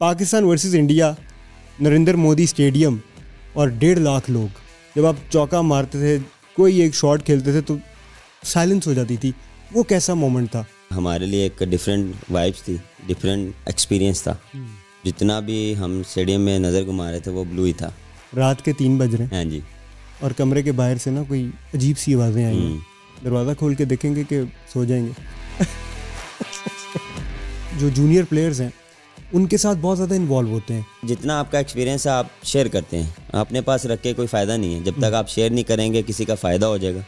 Pakistan versus India Narendra Modi stadium और डेढ़ लाख लोग जब आप चौका मारते थे कोई एक शॉट खेलते थे तो साइलेंस हो जाती थी वो कैसा मोमेंट था हमारे लिए एक डिफरेंट वाइब्स थी डिफरेंट एक्सपीरियंस था हम्म। जितना भी हम स्टेडियम में नज़र घुमा रहे थे वो ब्लू ही था रात के तीन बज रहे हैं हाँ जी और कमरे के बाहर से ना कोई अजीब सी आवाज़ें आई हम्म। दरवाज़ा खोल के देखेंगे कि सो जाएंगे जो जूनियर प्लेयर्स हैं उनके साथ बहुत ज़्यादा इन्वॉल्व होते हैं जितना आपका एक्सपीरियंस है आप शेयर करते हैं अपने पास रख के कोई फ़ायदा नहीं है जब तक आप शेयर नहीं करेंगे किसी का फ़ायदा हो जाएगा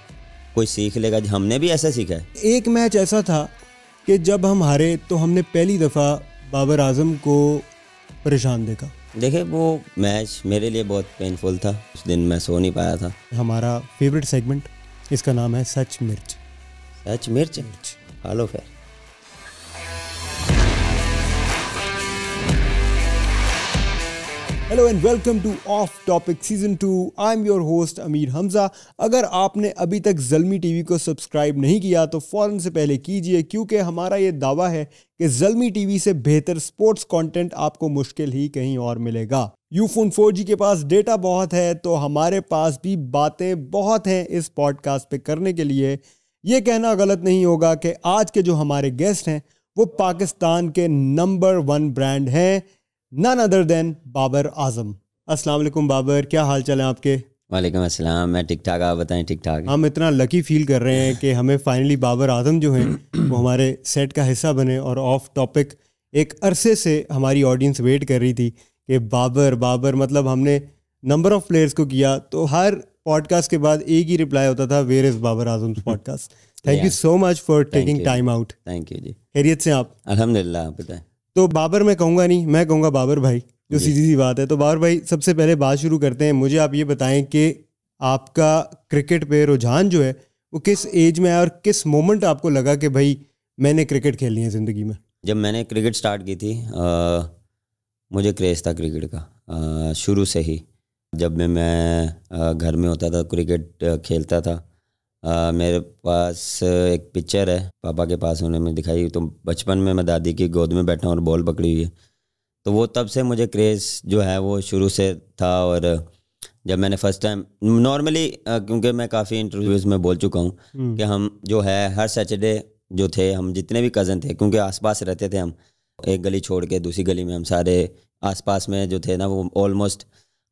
कोई सीख लेगा हमने भी ऐसा सीखा है एक मैच ऐसा था कि जब हम हारे तो हमने पहली दफ़ा बाबर आजम को परेशान देखा देखे वो मैच मेरे लिए बहुत पेनफुल था उस दिन मैं सो नहीं पाया था हमारा फेवरेट सेगमेंट इसका नाम है सच मिर्च सच मिर्च मिर्च हालो फेर hello and welcome to off topic season two I am your host Amir Hamza अगर आपने अभी तक जलमी टीवी को सब्सक्राइब नहीं किया तो फ़ौरन से पहले कीजिए क्योंकि हमारा ये दावा है कि जलमी टीवी से बेहतर स्पोर्ट्स कंटेंट आपको मुश्किल ही कहीं और मिलेगा यू फोन फोर जी के पास डेटा बहुत है तो हमारे पास भी बातें बहुत हैं इस पॉडकास्ट पे करने के लिए ये कहना गलत नहीं होगा कि आज के जो हमारे गेस्ट हैं वो पाकिस्तान के नंबर वन ब्रांड हैं none other than Babar Azam अस्सलाम वालेकुम बाबर क्या हाल चाल है आपके वालेकुम अस्सलाम मैं ठीक ठाक आप बताएं ठीक ठाक हम इतना लकी फील कर रहे हैं कि हमें फाइनली बाबर आजम जो हैं वो हमारे सेट का हिस्सा बने और ऑफ टॉपिक एक अरसे से हमारी ऑडियंस वेट कर रही थी कि बाबर बाबर मतलब हमने नंबर ऑफ प्लेयर्स को किया तो हर पॉडकास्ट के बाद एक ही रिप्लाई होता था where is Babar Azam podcast thank you so much for taking time out thank you ji खैरियत से आप अलहमदिल्ला बताएं तो बाबर मैं कहूँगा नहीं मैं कहूँगा बाबर भाई जो सीधी सी बात है तो बाबर भाई सबसे पहले बात शुरू करते हैं मुझे आप ये बताएं कि आपका क्रिकेट पे रुझान जो है वो किस एज में आया और किस मोमेंट आपको लगा कि भाई मैंने क्रिकेट खेलनी है ज़िंदगी में जब मैंने क्रिकेट स्टार्ट की थी आ, मुझे क्रेज़ था क्रिकेट का शुरू से ही जब मैं मैं घर में होता था क्रिकेट खेलता था आ, मेरे पास एक पिक्चर है पापा के पास उन्होंने दिखाई तो बचपन में मैं दादी की गोद में बैठा और बॉल पकड़ी हुई है तो वो तब से मुझे क्रेज़ जो है वो शुरू से था और जब मैंने फर्स्ट टाइम नॉर्मली क्योंकि मैं काफ़ी इंटरव्यूज में बोल चुका हूँ हम्म। कि हम जो है हर सैटरडे जो थे हम जितने भी कज़न थे क्योंकि आसपास रहते थे हम एक गली छोड़ के दूसरी गली में हम सारे आसपास में जो थे ना वो ऑलमोस्ट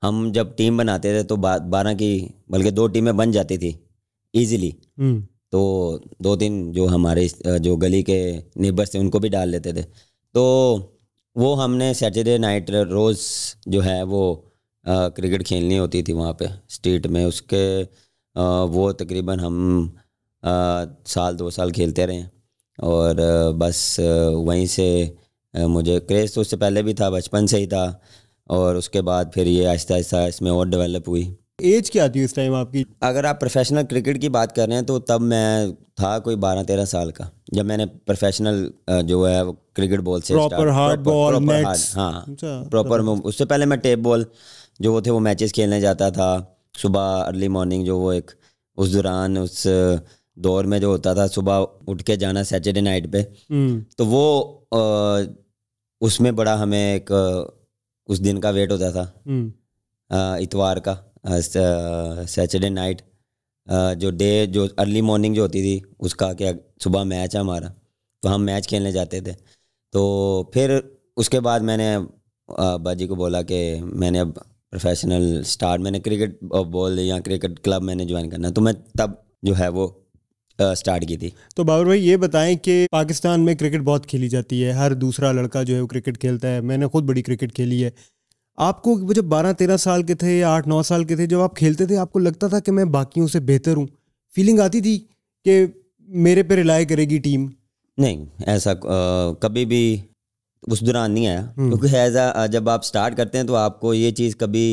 हम जब टीम बनाते थे तो बारह की बल्कि दो टीमें बन जाती थी ईजिली हम्म। तो दो दिन जो हमारे जो गली के नेबर्स थे उनको भी डाल लेते थे तो वो हमने सैटरडे नाइट रोज़ जो है वो आ, क्रिकेट खेलनी होती थी वहाँ पे स्ट्रीट में उसके आ, वो तकरीबन हम आ, साल दो साल खेलते रहे और बस वहीं से मुझे क्रेज़ तो उससे पहले भी था बचपन से ही था और उसके बाद फिर ये आहिस्ता आहिस्ता इसमें और डेवलप हुई एज क्या थी उस टाइम आपकी अगर आप प्रोफेशनल क्रिकेट की बात कर रहे हैं तो तब मैं था कोई बारह तेरह साल का जब मैंने प्रोफेशनल जो है वो क्रिकेट बॉल से प्रॉपर हार्ड बॉल हाँ प्रॉपर अच्छा, उससे पहले मैं टेप बॉल जो वो थे वो मैचेस खेलने जाता था सुबह अर्ली मॉर्निंग जो वो एक उस दौरान उस दौर में जो होता था सुबह उठ के जाना सैटरडे नाइट पे हम्म। तो वो उसमें बड़ा हमें एक उस दिन का वेट होता था हम्म। इतवार का सैटरडे नाइट जो डे जो अर्ली मॉर्निंग जो होती थी उसका क्या सुबह मैच है हमारा तो हम मैच खेलने जाते थे तो फिर उसके बाद मैंने बाजी को बोला कि मैंने अब प्रोफेशनल स्टार्ट मैंने क्रिकेट बॉल या क्रिकेट क्लब मैंने ज्वाइन करना तो मैं तब जो है वो स्टार्ट की थी तो बाबर भाई ये बताएं कि पाकिस्तान में क्रिकेट बहुत खेली जाती है हर दूसरा लड़का जो है वो क्रिकेट खेलता है मैंने खुद बड़ी क्रिकेट खेली है आपको वो जब बारह तेरह साल के थे या आठ नौ साल के थे जब आप खेलते थे आपको लगता था कि मैं बाकियों से बेहतर हूँ फीलिंग आती थी कि मेरे पे रिलाई करेगी टीम नहीं ऐसा आ, कभी भी उस दौरान नहीं आया हम्म। क्योंकि एज जब आप स्टार्ट करते हैं तो आपको ये चीज़ कभी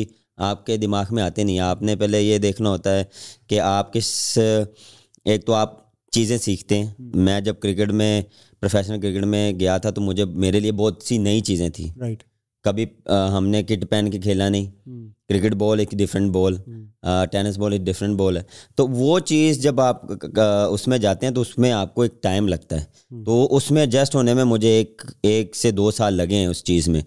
आपके दिमाग में आती नहीं आपने पहले ये देखना होता है कि आप किस एक तो आप चीज़ें सीखते हैं हम्म। मैं जब क्रिकेट में प्रोफेशनल क्रिकेट में गया था तो मुझे मेरे लिए बहुत सी नई चीज़ें थी राइट कभी आ, हमने किट पहन के खेला नहीं हम्म। क्रिकेट बॉल एक डिफरेंट बॉल हम्म। टेनिस बॉल एक डिफरेंट बॉल है तो वो चीज़ जब आप उसमें जाते हैं तो उसमें आपको एक टाइम लगता है हम्म। तो उसमें एडजस्ट होने में मुझे एक एक से दो साल लगे हैं उस चीज़ में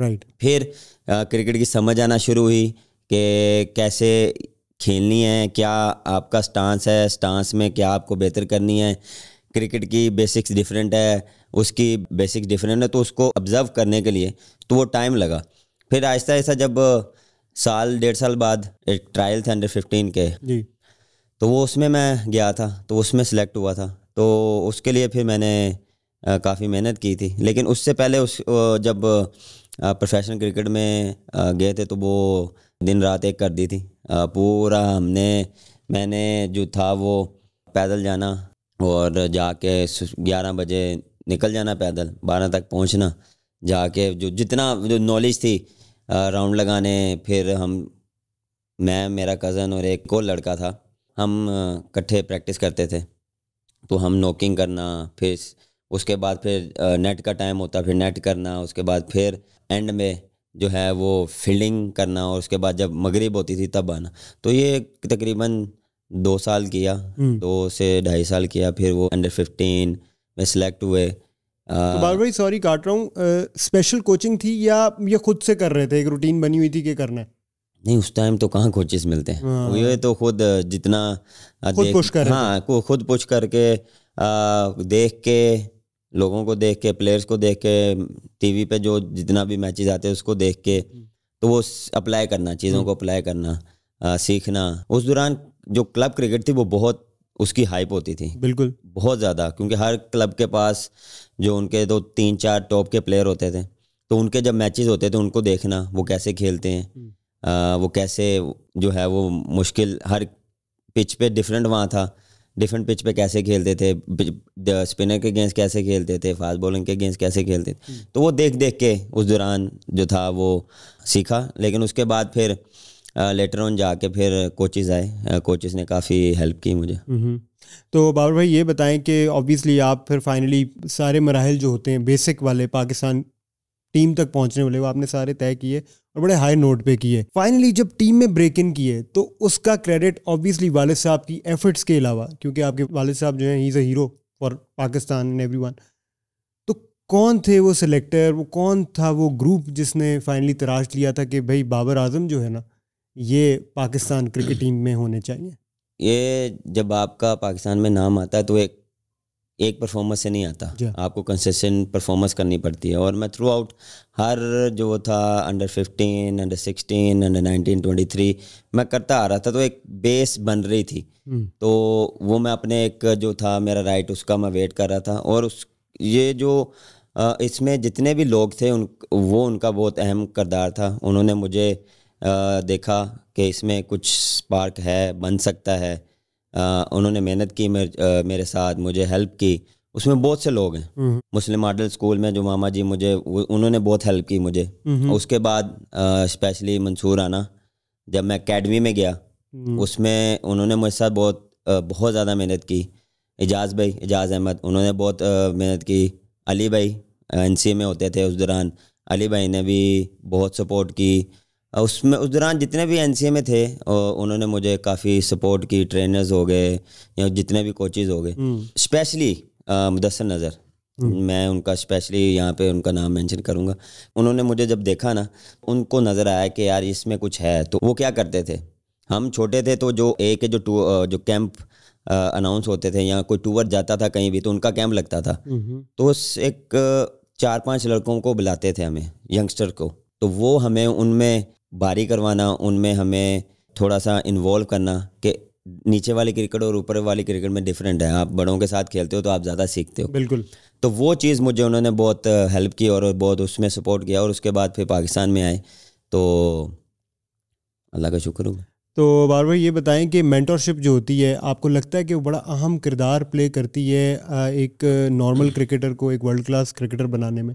राइट फिर आ, क्रिकेट की समझ आना शुरू हुई कि कैसे खेलनी है क्या आपका स्टांस है स्टांस में क्या आपको बेहतर करनी है क्रिकेट की बेसिक्स डिफरेंट है उसकी बेसिक डिफरेंट है तो उसको ऑब्जर्व करने के लिए तो वो टाइम लगा फिर आहिस्ता आहिस्ता जब साल डेढ़ साल बाद एक ट्रायल थे अंडर फिफ्टीन के जी तो वो उसमें मैं गया था तो उसमें सेलेक्ट हुआ था तो उसके लिए फिर मैंने काफ़ी मेहनत की थी लेकिन उससे पहले उस जब प्रोफेशनल क्रिकेट में गए थे तो वो दिन रात एक कर दी थी पूरा हमने मैंने जो था वो पैदल जाना और जाके ग्यारह बजे निकल जाना पैदल बारह तक पहुंचना जाके जो जितना जो नॉलेज थी राउंड लगाने फिर हम मैं मेरा कज़न और एक और लड़का था हम इकट्ठे प्रैक्टिस करते थे तो हम नोकिंग करना फिर उसके बाद फिर नेट का टाइम होता फिर नेट करना उसके बाद फिर एंड में जो है वो फील्डिंग करना और उसके बाद जब मगरिब होती थी तब आना तो ये तकरीबन दो साल किया हम्म। दो से ढाई साल किया फिर वो अंडर फिफ्टीन में सिलेक्ट हुए तो बार भाई सॉरी काट रहा हूँ स्पेशल कोचिंग थी या ये खुद से कर रहे थे एक रूटीन बनी हुई थी कि करना नहीं उस टाइम तो कहाँ कोचेस मिलते हैं हाँ। ये तो खुद जितना खुद पुश कर हाँ को खुद पुश करके आ, देख के लोगों को देख के प्लेयर्स को देख के टीवी पे जो जितना भी मैचेस आते हैं उसको देख के हम्म। तो वो अप्लाई करना चीज़ों हम्म। को अप्लाई करना आ, सीखना उस दौरान जो क्लब क्रिकेट थी वो बहुत उसकी हाइप होती थी बिल्कुल बहुत ज़्यादा क्योंकि हर क्लब के पास जो उनके दो तीन चार टॉप के प्लेयर होते थे तो उनके जब मैचेस होते थे तो उनको देखना वो कैसे खेलते हैं आ, हम्म। वो कैसे जो है वो मुश्किल हर पिच पे डिफरेंट वहाँ था डिफरेंट पिच पे कैसे खेलते थे स्पिनर के गेंस कैसे खेलते थे फास्ट बॉलिंग के गेंस कैसे खेलते थे हम्म। तो वो देख देख के उस दौरान जो था वो सीखा लेकिन उसके बाद फिर लेटर ऑन जाके फिर कोचेज़ आए कोचेज़ ने काफ़ी हेल्प की मुझे तो बाबर भाई ये बताएं कि ऑब्वियसली आप फिर फाइनली सारे मराहल जो होते हैं बेसिक वाले पाकिस्तान टीम तक पहुंचने वाले वो आपने सारे तय किए और बड़े हाई नोट पे किए फाइनली जब टीम में ब्रेक इन किए तो उसका क्रेडिट ऑब्वियसली वालिद साहब की एफर्ट्स के अलावा क्योंकि आपके वालिद साहब जो हैं he is a hero for Pakistan and every तो कौन थे वो सिलेक्टर वो कौन था वो ग्रुप जिसने फाइनली तराश लिया था कि भाई बाबर आजम जो है ना ये पाकिस्तान क्रिकेट टीम में होने चाहिए ये जब आपका पाकिस्तान में नाम आता है तो एक एक परफॉर्मेंस से नहीं आता आपको कंसिस्टेंट परफॉर्मेंस करनी पड़ती है और मैं थ्रू आउट हर जो था under fifteen under sixteen under nineteen twenty three मैं करता आ रहा था तो एक बेस बन रही थी हम्म। तो वो मैं अपने एक जो था मेरा राइट उसका मैं वेट कर रहा था और उस ये जो इसमें जितने भी लोग थे उन वो उनका बहुत अहम करदार था उन्होंने मुझे देखा कि इसमें कुछ स्पार्क है बन सकता है उन्होंने मेहनत की मेरे, मेरे साथ मुझे हेल्प की उसमें बहुत से लोग हैं हम्म। मुस्लिम मॉडल स्कूल में जो मामा जी मुझे उन्होंने बहुत हेल्प की मुझे हम्म। उसके बाद स्पेशली मंसूर आना जब मैं अकेडमी में गया हम्म। उसमें उन्होंने मेरे साथ बहुत बहुत ज़्यादा मेहनत की एजाज भाई एजाज अहमद उन्होंने बहुत मेहनत की अली भाई एन में होते थे उस दौरान अली भाई ने भी बहुत सपोर्ट की उसमें उस दौरान जितने भी एन में थे उन्होंने मुझे काफ़ी सपोर्ट की ट्रेनर्स हो गए या जितने भी कोचेज हो गए स्पेशली मुदसर नज़र मैं उनका स्पेशली यहाँ पे उनका नाम मेंशन करूँगा उन्होंने मुझे जब देखा ना उनको नज़र आया कि यार इसमें कुछ है तो वो क्या करते थे हम छोटे थे तो जो ए के जो टू जो कैंप अनाउंस होते थे या कोई टूर जाता था कहीं भी तो उनका कैंप लगता था हम्म। तो उस एक चार पांच लड़कों को बुलाते थे हमें यंगस्टर को तो वो हमें उनमें बारी करवाना उनमें हमें थोड़ा सा इन्वॉल्व करना कि नीचे वाली क्रिकेट और ऊपर वाली क्रिकेट में डिफरेंट है आप बड़ों के साथ खेलते हो तो आप ज़्यादा सीखते हो बिल्कुल तो वो चीज़ मुझे उन्होंने बहुत हेल्प की और बहुत उसमें सपोर्ट किया और उसके बाद फिर पाकिस्तान में आए तो अल्लाह का शुक्र हूँ तो बार बार ये बताएं कि मेंटोरशिप जो होती है आपको लगता है कि वो बड़ा अहम किरदार प्ले करती है एक नॉर्मल क्रिकेटर को एक वर्ल्ड क्लास क्रिकेटर बनाने में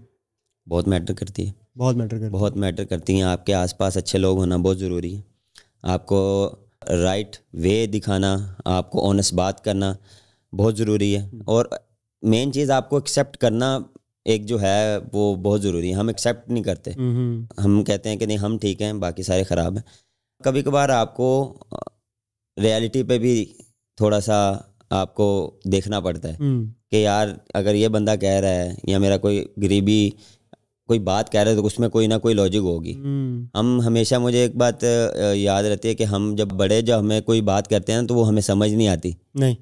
बहुत मैटर करती है बहुत मैटर करती बहुत मैटर करती हैं आपके आसपास अच्छे लोग होना बहुत ज़रूरी है आपको राइट वे दिखाना आपको ऑनस बात करना बहुत ज़रूरी है और मेन चीज़ आपको एक्सेप्ट करना एक जो है वो बहुत ज़रूरी है हम एक्सेप्ट नहीं करते हम्म, हम्म। हम कहते हैं कि नहीं हम ठीक हैं बाकी सारे ख़राब हैं कभी कभार आपको रियलिटी पे भी थोड़ा सा आपको देखना पड़ता है हम्म। कि यार अगर ये बंदा कह रहा है या मेरा कोई गरीबी कोई बात कह रहे हो तो उसमें कोई ना कोई लॉजिक होगी हम्म। हम हमेशा मुझे एक बात याद रहती है कि हम जब बड़े जब हमें कोई बात करते हैं तो वो हमें समझ नहीं आती नहीं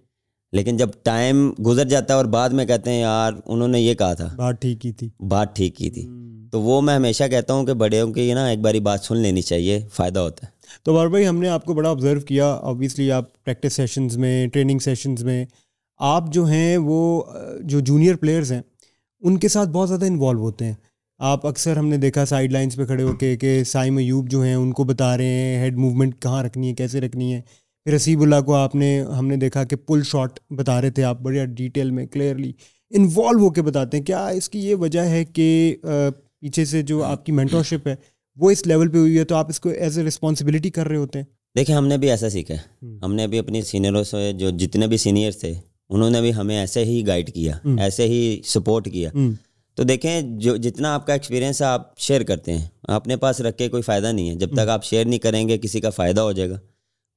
लेकिन जब टाइम गुजर जाता है और बाद में कहते हैं यार उन्होंने ये कहा था बात ठीक की थी बात ठीक की थी हम्म। तो वो मैं हमेशा कहता हूँ कि बड़े की ना एक बारी बात सुन लेनी चाहिए फ़ायदा होता है तो बार भाई हमने आपको बड़ा ऑब्जर्व किया ऑब्वियसली आप प्रैक्टिस सेशंस में ट्रेनिंग सेशंस में आप जो हैं वो जो जूनियर प्लेयर्स हैं उनके साथ बहुत ज़्यादा इन्वॉल्व होते हैं आप अक्सर हमने देखा साइड लाइन्स पे खड़े होके कि साई मयूब जो हैं उनको बता रहे हैं हेड मूवमेंट कहाँ रखनी है कैसे रखनी है फिर रसीबुल्ला को आपने हमने देखा कि पुल शॉट बता रहे थे आप बढ़िया डिटेल में क्लियरली इन्वॉल्व होके बताते हैं क्या इसकी ये वजह है कि पीछे से जो आपकी मेंटोरशिप है वो इस लेवल पे हुई है तो आप इसको एज ए रिस्पॉन्सिबिलिटी कर रहे होते हैं देखिए हमने भी ऐसा सीखा हम्म। हमने भी अपने सीनियरों से जो जितने भी सीनियर थे उन्होंने भी हमें ऐसे ही गाइड किया हम्म। ऐसे ही सपोर्ट किया हम्म। तो देखें जो जितना आपका एक्सपीरियंस है आप शेयर करते हैं अपने पास रख के कोई फ़ायदा नहीं है जब तक हम्म। आप शेयर नहीं करेंगे किसी का फ़ायदा हो जाएगा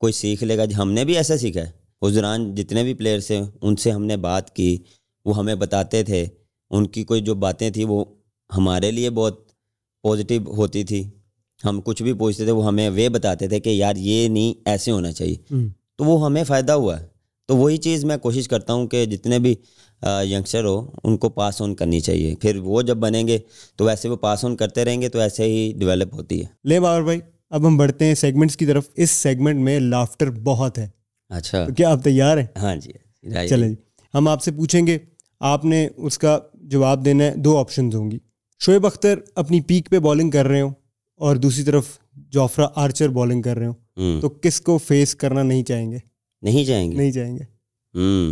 कोई सीख लेगा हमने भी ऐसा सीखा है उस दौरान जितने भी प्लेयर्स हैं उनसे हमने बात की वो हमें बताते थे उनकी कोई जो बातें थी वो हमारे लिए बहुत पॉजिटिव होती थी हम कुछ भी पूछते थे वो हमें वे बताते थे कि यार ये नहीं ऐसे होना चाहिए हम्म। तो वो हमें फ़ायदा हुआ है तो वही चीज़ मैं कोशिश करता हूँ कि जितने भी यंगस्टर हो उनको पास ऑन करनी चाहिए फिर वो जब बनेंगे तो वैसे वो पास ऑन करते रहेंगे तो ऐसे ही डेवलप होती है ले बाबर भाई अब हम बढ़ते हैं सेगमेंट्स की तरफ इस सेगमेंट में लाफ्टर बहुत है अच्छा तो क्या आप तैयार हैं हाँ जी चले जी हम आपसे पूछेंगे आपने उसका जवाब देना है दो ऑप्शन होंगी शोएब अख्तर अपनी पीक पे बॉलिंग कर रहे हो और दूसरी तरफ जोफ्रा आर्चर बॉलिंग कर रहे हो हम्म। तो किसको फेस करना नहीं चाहेंगे नहीं जाएंगे नहीं जाएंगे हम्म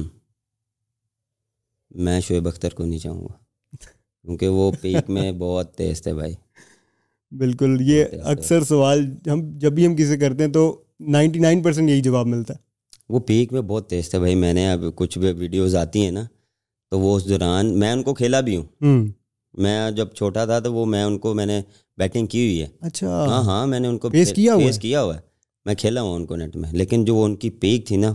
मैं शोएब अख्तर को नहीं चाहूँगा क्योंकि वो पीक में बहुत तेज थे भाई बिल्कुल ये अक्सर सवाल हम जब भी हम किसी करते हैं तो 99 परसेंट यही जवाब मिलता है वो पीक में बहुत तेज थे भाई मैंने अब कुछ भी वीडियोस आती हैं ना तो वो उस दौरान मैं उनको खेला भी हूँ हम्म। मैं जब छोटा था तो वो मैं उनको मैंने बैटिंग की हुई है अच्छा हाँ हाँ मैंने उनको फेस किया हुआ है मैं खेला हूँ उनको नेट में लेकिन जो उनकी पीक थी ना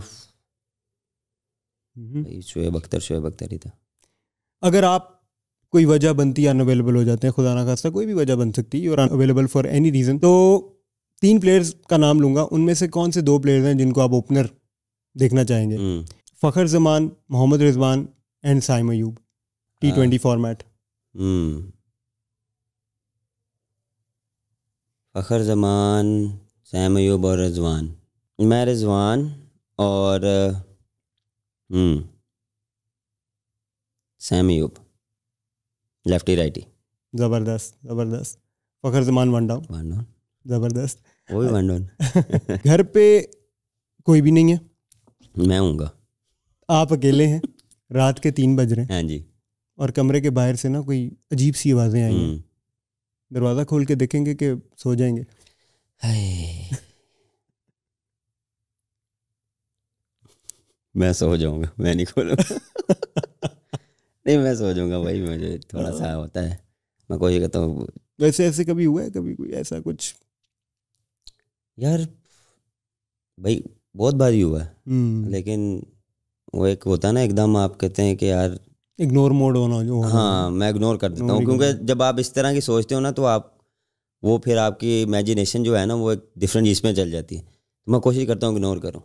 हम्म। शुएब अख्तर शुएब अख्तर ही था अगर आप कोई वजह बनती है अनअवेलेबल हो जाते हैं खुदा ना खास्ता कोई भी वजह बन सकती है और अवेलेबल फॉर एनी रीज़न तो तीन प्लेयर्स का नाम लूँगा उनमें से कौन से दो प्लेयर्स हैं जिनको आप ओपनर देखना चाहेंगे हम्म। Fakhar Zaman Mohammad Rizwan and Saim Ayub T twenty format Fakhar Zaman Saim Ayub और रजवान मैं रजवान और हम्म, सैम अयूब लेफ्टी राइटी ज़बरदस्त ज़बरदस्त Fakhar Zaman one down one down ज़बरदस्त वो भी वन डाउन घर पे कोई भी नहीं है मैं हूँगा आप अकेले हैं रात के तीन बज रहे हैं हाँ जी और कमरे के बाहर से ना कोई अजीब सी आवाज़ें आई हैं हम्म। दरवाज़ा खोल के देखेंगे कि सो जाएंगे मैं सो जाऊंगा मैं नहीं खोलूंगा नहीं मैं सो जाऊंगा भाई मुझे थोड़ा सा होता है मैं कोई कहता हूँ वैसे ऐसे कभी हुआ है कभी कोई ऐसा कुछ यार भाई बहुत भारी हुआ है हम्म। लेकिन वो एक होता ना एकदम आप कहते हैं कि यार इग्नोर मोड होना जो हाँ मैं इग्नोर कर देता हूँ क्योंकि जब आप इस तरह की सोचते हो ना तो आप वो फिर आपकी इमेजिनेशन जो है ना वो एक डिफरेंट चीज़ में चल जाती है तो मैं कोशिश करता हूँ इग्नोर करूँ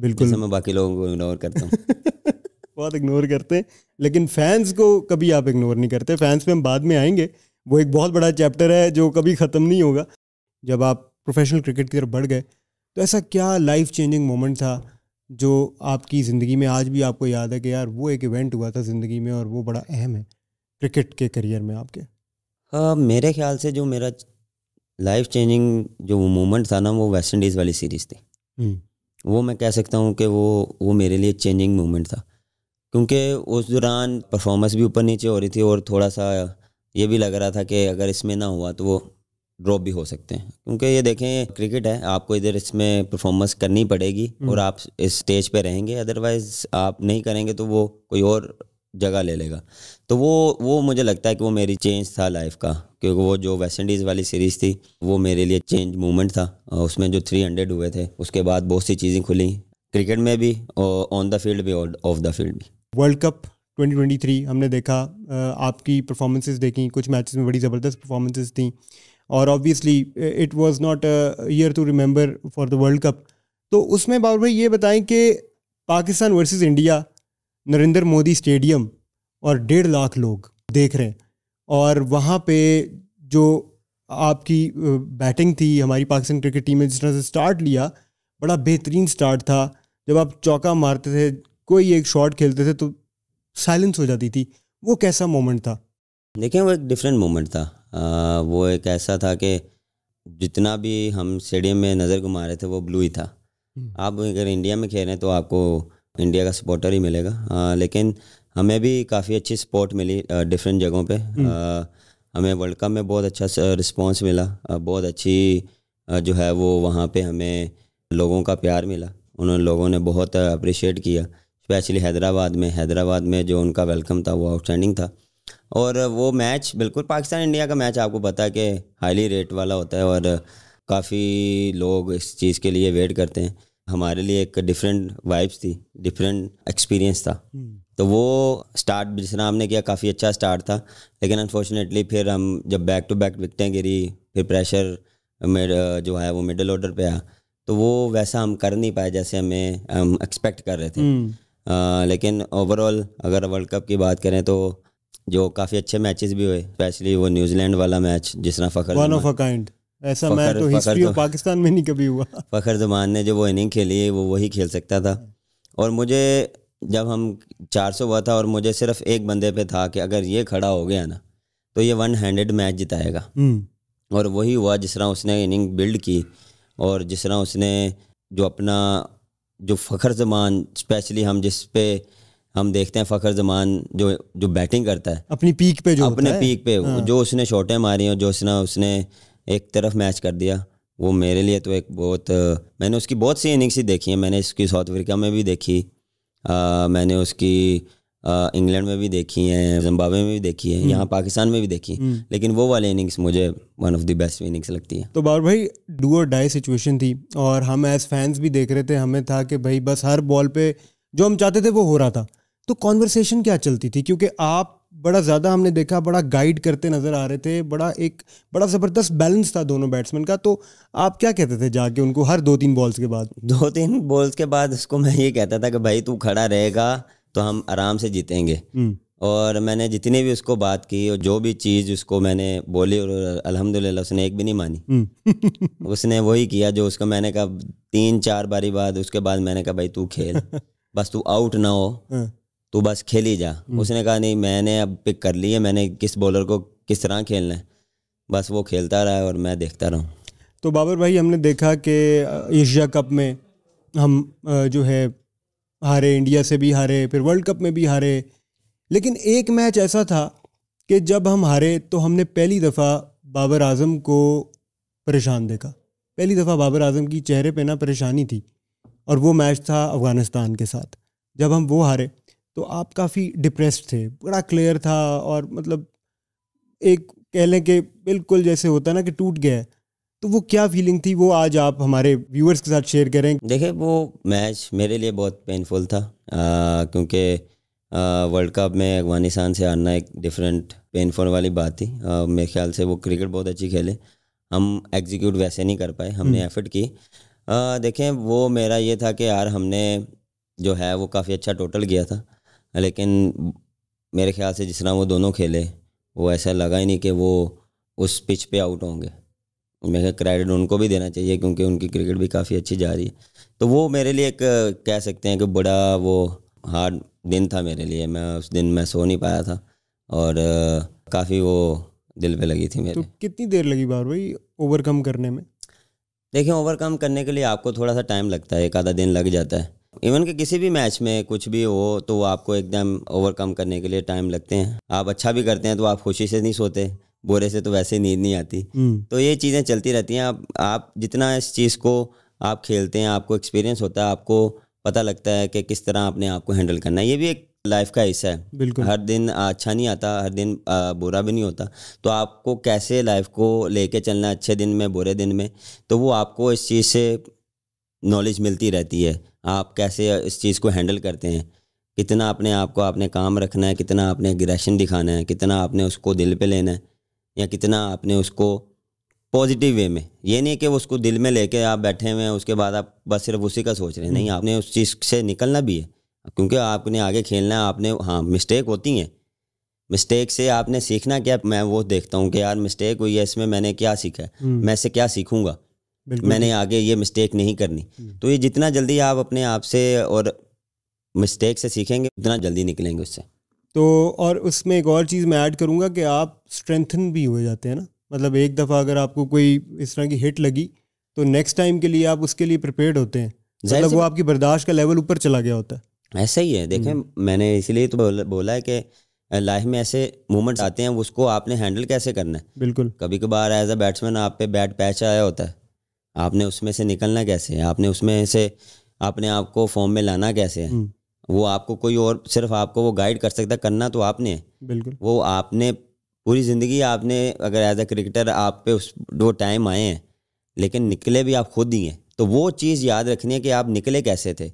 बिल्कुल मैं बाकी लोगों को इग्नोर करता हूँ बहुत इग्नोर करते हैं लेकिन फैंस को कभी आप इग्नोर नहीं करते फैंस पे हम बाद में आएंगे वो एक बहुत बड़ा चैप्टर है जो कभी ख़त्म नहीं होगा जब आप प्रोफेशनल क्रिकेट की तरफ बढ़ गए तो ऐसा क्या लाइफ चेंजिंग मोमेंट था जो आपकी ज़िंदगी में आज भी आपको याद है कि यार वो एक इवेंट हुआ था ज़िंदगी में और वो बड़ा अहम है क्रिकेट के करियर में आपके हाँ मेरे ख्याल से जो मेरा लाइफ चेंजिंग जो मोमेंट था ना वो वेस्ट इंडीज़ वाली सीरीज़ थी हम्म। वो मैं कह सकता हूँ कि वो वो मेरे लिए चेंजिंग मोमेंट था क्योंकि उस दौरान परफॉर्मेंस भी ऊपर नीचे हो रही थी और थोड़ा सा ये भी लग रहा था कि अगर इसमें ना हुआ तो वो ड्रॉप भी हो सकते हैं क्योंकि ये देखें क्रिकेट है आपको इधर इसमें परफॉर्मेंस करनी पड़ेगी हम्म। और आप इस स्टेज पे रहेंगे अदरवाइज आप नहीं करेंगे तो वो कोई और जगह ले लेगा तो वो वो मुझे लगता है कि वो मेरी चेंज था लाइफ का क्योंकि वो जो वेस्ट इंडीज़ वाली सीरीज़ थी वो मेरे लिए चेंज मोमेंट था उसमें जो थ्री हंड्रेड हुए थे उसके बाद बहुत सी चीज़ें खुली क्रिकेट में भी और ऑन द फील्ड भी और ऑफ द फील्ड भी वर्ल्ड कप 2023 हमने देखा आपकी परफॉर्मेंसेस देखी कुछ मैचेस में बड़ी ज़बरदस्त परफॉर्मेंसेज थी और obviously it was not year to remember for the world cup तो उसमें बाबू भाई ये बताएं कि Pakistan versus India Narendra Modi stadium और डेढ़ लाख लोग देख रहे हैं और वहाँ पे जो आपकी बैटिंग थी हमारी पाकिस्तान क्रिकेट टीम ने जिस तरह से स्टार्ट लिया बड़ा बेहतरीन स्टार्ट था जब आप चौका मारते थे कोई एक शॉट खेलते थे तो साइलेंस हो जाती थी वो कैसा मोमेंट था देखिए वो एक डिफरेंट मोमेंट था आ, वो एक ऐसा था कि जितना भी हम स्टेडियम में नज़र घुमा रहे थे वो ब्लू ही था हम्म। आप अगर इंडिया में खेल रहे हैं तो आपको इंडिया का सपोर्टर ही मिलेगा आ, लेकिन हमें भी काफ़ी अच्छी सपोर्ट मिली डिफरेंट जगहों पे हम्म। हमें वर्ल्ड कप में बहुत अच्छा रिस्पांस मिला बहुत अच्छी जो है वो वहाँ पे हमें लोगों का प्यार मिला उन लोगों ने बहुत अप्रिशिएट किया स्पेशली हैदराबाद में हैदराबाद में जो उनका वेलकम था वो आउटस्टैंडिंग था और वो मैच बिल्कुल पाकिस्तान इंडिया का मैच आपको पता है कि हाईली रेट वाला होता है और काफ़ी लोग इस चीज़ के लिए वेट करते हैं हमारे लिए एक डिफरेंट वाइब्स थी डिफरेंट एक्सपीरियंस था हम्म। तो वो स्टार्ट जिस हमने किया काफ़ी अच्छा स्टार्ट था लेकिन अनफॉर्चुनेटली फिर हम जब बैक टू बैक विकटें गिरी फिर प्रेशर जो है वो मिडल ऑर्डर पे आया तो वो वैसा हम कर नहीं पाए जैसे हमें हम एक्सपेक्ट कर रहे थे आ, हम्म। लेकिन ओवरऑल अगर वर्ल्ड कप की बात करें तो जो काफ़ी अच्छे मैचेस भी हुए स्पेशली वो न्यूजीलैंड वाला मैच तरह Fakhar one of a kind ऐसा मैच तो हिस्ट्री ऑफ पाकिस्तान में नहीं कभी हुआ फ़खर जमान ने जो वो इनिंग खेली वो वही खेल सकता था हाँ। और मुझे जब हम 400 हुआ था और मुझे सिर्फ एक बंदे पे था कि अगर ये खड़ा हो गया ना तो ये वन हैंडेड मैच जिताएगा हम्म। और वही हुआ जिस तरह उसने इनिंग बिल्ड की और जिस तरह उसने जो अपना जो फ़खर जमान स्पेशली हम जिस पे हम देखते हैं फ़खर जमान जो जो बैटिंग करता है अपनी पीक पे जो अपने पीक पे हाँ। जो उसने शॉटें मारी और जो उसने उसने एक तरफ मैच कर दिया वो मेरे लिए तो एक बहुत मैंने उसकी बहुत सी इनिंग्स ही देखी है मैंने इसकी साउथ अफ्रीका में भी देखी आ, मैंने उसकी इंग्लैंड में भी देखी हैं जिम्बाब्वे में भी देखी है हम्म। यहाँ पाकिस्तान में भी देखी हम्म। लेकिन वो वाले इनिंग्स मुझे one of the best innings लगती है तो बाबर भाई डू और डाई सिचुएशन थी और हम एज फैंस भी देख रहे थे हमें था कि भाई बस हर बॉल पे जो हम चाहते थे वो हो रहा था तो कॉन्वर्सेशन क्या चलती थी क्योंकि आप बड़ा ज़्यादा हमने देखा बड़ा गाइड करते नज़र आ रहे थे बड़ा एक बड़ा ज़बरदस्त बैलेंस था दोनों बैट्समैन का तो आप क्या कहते थे जाके उनको हर दो तीन बॉल्स के बाद दो तीन बॉल्स के बाद उसको मैं ये कहता था कि भाई तू खड़ा रहेगा तो हम आराम से जीतेंगे हम्म। और मैंने जितनी भी उसको बात की और जो भी चीज़ उसको मैंने बोली और अलहमदिल्ला उसने एक भी नहीं मानी हम्म। उसने वही किया जो उसको मैंने कहा तीन चार बारी बाद उसके बाद मैंने कहा भाई तू खेल बस तू आउट ना हो हाँ। तू बस खेल ही जा हम्म। उसने कहा नहीं मैंने अब पिक कर ली है मैंने किस बॉलर को किस तरह खेलना है बस वो खेलता रहा है और मैं देखता रहा तो बाबर भाई हमने देखा कि एशिया कप में हम जो है हारे इंडिया से भी हारे फिर वर्ल्ड कप में भी हारे लेकिन एक मैच ऐसा था कि जब हम हारे तो हमने पहली दफ़ा बाबर आजम को परेशान देखा पहली दफ़ा बाबर आजम की चेहरे पे ना परेशानी थी और वो मैच था अफ़गानिस्तान के साथ जब हम वो हारे तो आप काफ़ी डिप्रेस्ड थे बड़ा क्लियर था और मतलब एक कह लें कि बिल्कुल जैसे होता ना कि टूट गया तो वो क्या फीलिंग थी वो आज आप हमारे व्यूअर्स के साथ शेयर करें देखिए वो मैच मेरे लिए बहुत पेनफुल था क्योंकि वर्ल्ड कप में अफगानिस्तान से आना एक डिफरेंट पेनफुल वाली बात थी आ, मेरे ख्याल से वो क्रिकेट बहुत अच्छी खेले हम एग्जीक्यूट वैसे नहीं कर पाए हमने एफर्ट हम्म। की देखें वो मेरा ये था कि यार हमने जो है वो काफ़ी अच्छा टोटल किया था लेकिन मेरे ख्याल से जिस तरह वो दोनों खेले वो ऐसा लगा ही नहीं कि वो उस पिच पे आउट होंगे मेरे क्रेडिट उनको भी देना चाहिए क्योंकि उनकी क्रिकेट भी काफ़ी अच्छी जा रही है तो वो मेरे लिए एक कह सकते हैं कि बड़ा वो हार्ड दिन था मेरे लिए मैं उस दिन मैं सो नहीं पाया था और काफ़ी वो दिल पे लगी थी मेरे तो कितनी देर लगी बार भाई ओवरकम करने में देखिए ओवरकम करने के लिए आपको थोड़ा सा टाइम लगता है एक आधा दिन लग जाता है इवन के किसी भी मैच में कुछ भी हो तो आपको एकदम ओवरकम करने के लिए टाइम लगते हैं आप अच्छा भी करते हैं तो आप खुशी से नहीं सोते बोरे से तो वैसे ही नींद नहीं आती हम्म। तो ये चीज़ें चलती रहती हैं आप आप जितना इस चीज़ को आप खेलते हैं आपको एक्सपीरियंस होता है आपको पता लगता है कि किस तरह अपने आपको हैंडल करना है ये भी एक लाइफ का हिस्सा है बिल्कुल हर दिन अच्छा नहीं आता हर दिन बुरा भी नहीं होता तो आपको कैसे लाइफ को लेके चलना अच्छे दिन में बुरे दिन में तो वो आपको इस चीज़ से नॉलेज मिलती रहती है आप कैसे इस चीज़ को हैंडल करते हैं कितना अपने आप को आपने काम रखना है कितना आपने एग्रेशन दिखाना है कितना आपने उसको दिल पे लेना है या कितना आपने उसको पॉजिटिव वे में ये नहीं कि उसको दिल में लेके आप बैठे हुए हैं उसके बाद आप बस सिर्फ उसी का सोच रहे हैं नहीं हम्म। आपने उस चीज़ से निकलना भी है क्योंकि आपने आगे खेलना है आपने हाँ मिस्टेक होती हैं मिस्टेक से आपने सीखना क्या मैं वो देखता हूँ कि यार मिस्टेक हुई है इसमें मैंने क्या सीखा है हम्म। मैं इससे क्या सीखूंगा मैंने आगे ये मिस्टेक नहीं करनी हम्म। तो ये जितना जल्दी आप अपने आप से और मिस्टेक से सीखेंगे उतना जल्दी निकलेंगे उससे तो और उसमें एक और चीज़ मैं ऐड करूँगा कि आप स्ट्रेंथन भी हो जाते हैं ना मतलब एक दफ़ा अगर आपको कोई इस तरह की हिट लगी तो नेक्स्ट टाइम के लिए आप उसके लिए प्रिपेयर्ड होते हैं मतलब वो आपकी बर्दाश्त का लेवल ऊपर चला गया होता है ऐसा ही है देखें हम्म। मैंने इसीलिए तो बोला है कि लाइफ में ऐसे मोमेंट्स आते हैं उसको आपने हैंडल कैसे करना है बिल्कुल कभी कभार एज अ बैट्समैन आप पे बैट पैच आया होता है आपने उसमें से निकलना कैसे है आपने उसमें से अपने आप को फॉर्म में लाना कैसे है हम्म। वो आपको कोई और सिर्फ आपको वो गाइड कर सकता करना तो आपने बिल्कुल वो आपने पूरी ज़िंदगी आपने अगर एज अ क्रिकेटर आप पे उस वो टाइम आए हैं लेकिन निकले भी आप खुद ही हैं तो वो चीज़ याद रखनी है कि आप निकले कैसे थे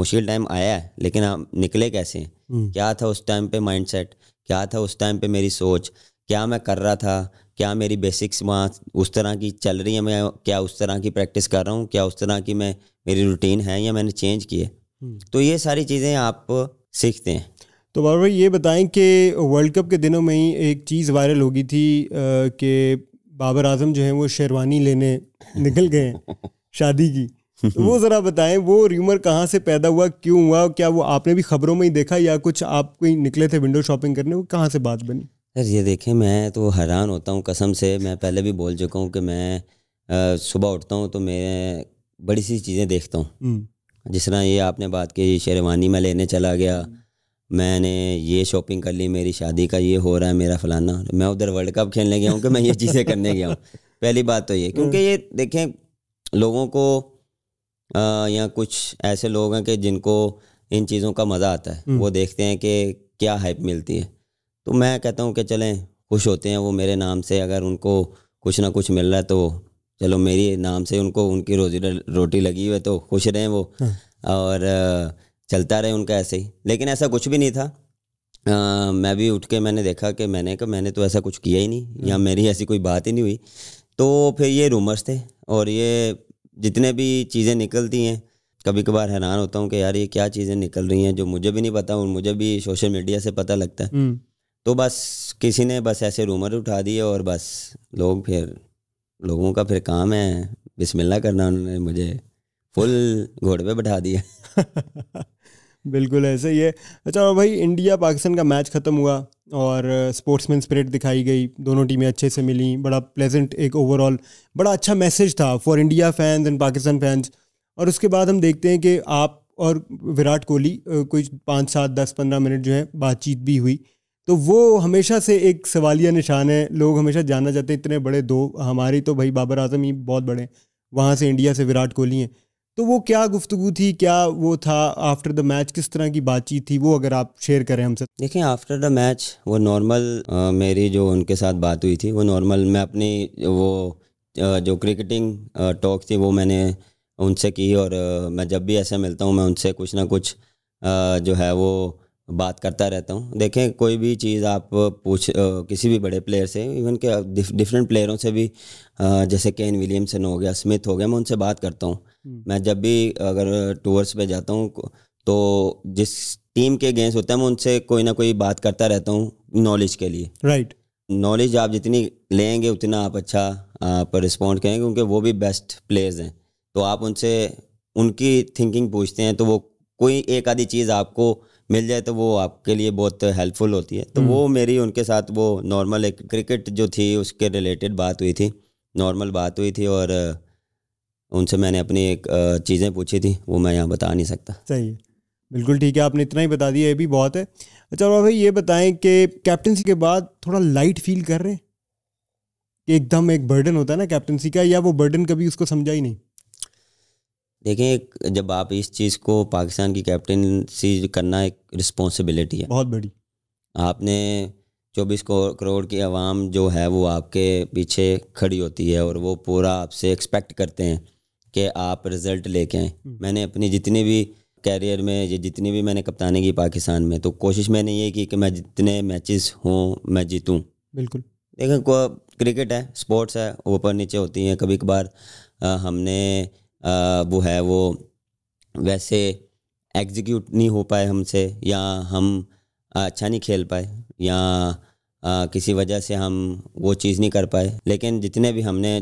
मुश्किल टाइम आया है लेकिन आप निकले कैसे हैं हम्म। क्या था उस टाइम पे माइंडसेट क्या था उस टाइम पे मेरी सोच क्या मैं कर रहा था क्या मेरी बेसिक्स वहाँ उस तरह की चल रही है मैं क्या उस तरह की प्रैक्टिस कर रहा हूँ क्या उस तरह की मैं मेरी रूटीन है या मैंने चेंज किए हम्म। तो ये सारी चीज़ें आप सीखते हैं तो बाबा भाई ये बताएं कि वर्ल्ड कप के दिनों में ही एक चीज़ वायरल हो गई थी कि बाबर आजम जो है वो शेरवानी लेने निकल गए हैं शादी की तो वो ज़रा बताएं वो र्यूमर कहाँ से पैदा हुआ क्यों हुआ क्या वो आपने भी खबरों में ही देखा या कुछ आप कोई निकले थे विंडो शॉपिंग करने वो कहाँ से बात बनी सर ये देखें मैं तो हैरान होता हूँ कसम से मैं पहले भी बोल चुका हूँ कि मैं सुबह उठता हूँ तो मैं बड़ी सी चीज़ें देखता हूँ जिस तरह ये आपने बात की शेरवानी में लेने चला गया मैंने ये शॉपिंग कर ली मेरी शादी का ये हो रहा है मेरा फलाना मैं उधर वर्ल्ड कप खेलने गया हूँ कि मैं ये चीज़ें करने गया हूँ पहली बात तो ये क्योंकि ये देखें लोगों को आ, या कुछ ऐसे लोग हैं कि जिनको इन चीज़ों का मज़ा आता है वो देखते हैं कि क्या हाइप मिलती है तो मैं कहता हूँ कि चलें खुश होते हैं वो मेरे नाम से अगर उनको कुछ ना कुछ मिल रहा है तो चलो मेरे नाम से उनको उनकी रोजी रोटी लगी हुई है तो खुश रहें वो हाँ। और चलता रहे उनका ऐसे ही लेकिन ऐसा कुछ भी नहीं था आ, मैं भी उठ के मैंने देखा कि मैंने कहा मैंने तो ऐसा कुछ किया ही नहीं या हाँ। मेरी ऐसी कोई बात ही नहीं हुई तो फिर ये रूमर्स थे और ये जितने भी चीज़ें निकलती हैं कभी कभार हैरान होता हूँ कि यार ये क्या चीज़ें निकल रही हैं जो मुझे भी नहीं पता और मुझे भी सोशल मीडिया से पता लगता है हम्म। तो बस किसी ने बस ऐसे रूमर उठा दिए और बस लोग फिर लोगों का फिर काम है बिस्मिल्लाह करना उन्होंने मुझे फुल घोड़े पे बैठा दिया बिल्कुल ऐसे ही है अच्छा भाई इंडिया पाकिस्तान का मैच ख़त्म हुआ और स्पोर्ट्समैन स्पिरिट दिखाई गई दोनों टीमें अच्छे से मिली बड़ा प्लेजेंट एक ओवरऑल बड़ा अच्छा मैसेज था for India fans and Pakistan fans और उसके बाद हम देखते हैं कि आप और विराट कोहली कुछ पाँच सात दस पंद्रह मिनट जो है बातचीत भी हुई तो वो हमेशा से एक सवालिया निशान है लोग हमेशा जानना चाहते हैं इतने बड़े दो हमारी तो भाई बाबर आजम ही बहुत बड़े हैं वहाँ से इंडिया से विराट कोहली हैं तो वो क्या गुफ्तु थी क्या वो था आफ्टर द मैच किस तरह की बातचीत थी वो अगर आप शेयर करें हमसे देखें आफ्टर द मैच वो नॉर्मल मेरी जो उनके साथ बात हुई थी वो नॉर्मल मैं अपनी वो जो क्रिकेटिंग टॉक थी वो मैंने उनसे की और मैं जब भी ऐसे मिलता हूँ मैं उनसे कुछ ना कुछ जो है वो बात करता रहता हूँ देखें कोई भी चीज़ आप पूछ किसी भी बड़े प्लेयर से इवन के डिफ, डिफरेंट प्लेयरों से भी जैसे केन विलियमसन हो गया स्मिथ हो गया मैं उनसे बात करता हूँ हम्म। मैं जब भी अगर टूर्स पे जाता हूँ तो जिस टीम के गेंस होते हैं मैं उनसे कोई ना कोई बात करता रहता हूँ नॉलेज के लिए राइट नॉलेज आप जितनी लेंगे उतना आप अच्छा आप रिस्पॉन्ड करेंगे क्योंकि वो भी बेस्ट प्लेयर्स हैं तो आप उनसे उनकी थिंकिंग पूछते हैं तो वो कोई एक आधी चीज़ आपको मिल जाए तो वो आपके लिए बहुत हेल्पफुल होती है तो वो हम्म। मेरी उनके साथ वो नॉर्मल एक क्रिकेट जो थी उसके रिलेटेड बात हुई थी नॉर्मल बात हुई थी और उनसे मैंने अपनी एक चीज़ें पूछी थी वो मैं यहाँ बता नहीं सकता सही है बिल्कुल ठीक है आपने इतना ही बता दिया ये भी बहुत है अच्छा बाबा भाई ये बताएं कि कैप्टनसी के बाद थोड़ा लाइट फील कर रहे हैं एकदम एक बर्डन होता है ना कैप्टनसी का या वो बर्डन कभी उसको समझा ही नहीं देखें जब आप इस चीज़ को पाकिस्तान की कैप्टनसी करना एक रिस्पॉन्सिबिलिटी है बहुत बड़ी आपने चौबीस करोड़ की आवाम जो है वो आपके पीछे खड़ी होती है और वो पूरा आपसे एक्सपेक्ट करते हैं कि आप रिज़ल्ट लेके आएँ हम्म। मैंने अपनी जितनी भी कैरियर में ये जितनी भी मैंने कप्तानी की पाकिस्तान में तो कोशिश मैंने ये की कि मैं जितने मैचेस हों मैं जीतूँ बिल्कुल देखें क्रिकेट है स्पोर्ट्स है ऊपर नीचे होती हैं कभी कभार हमने वो है वो वैसे एग्जीक्यूट नहीं हो पाए हमसे या हम अच्छा नहीं खेल पाए या आ, किसी वजह से हम वो चीज़ नहीं कर पाए लेकिन जितने भी हमने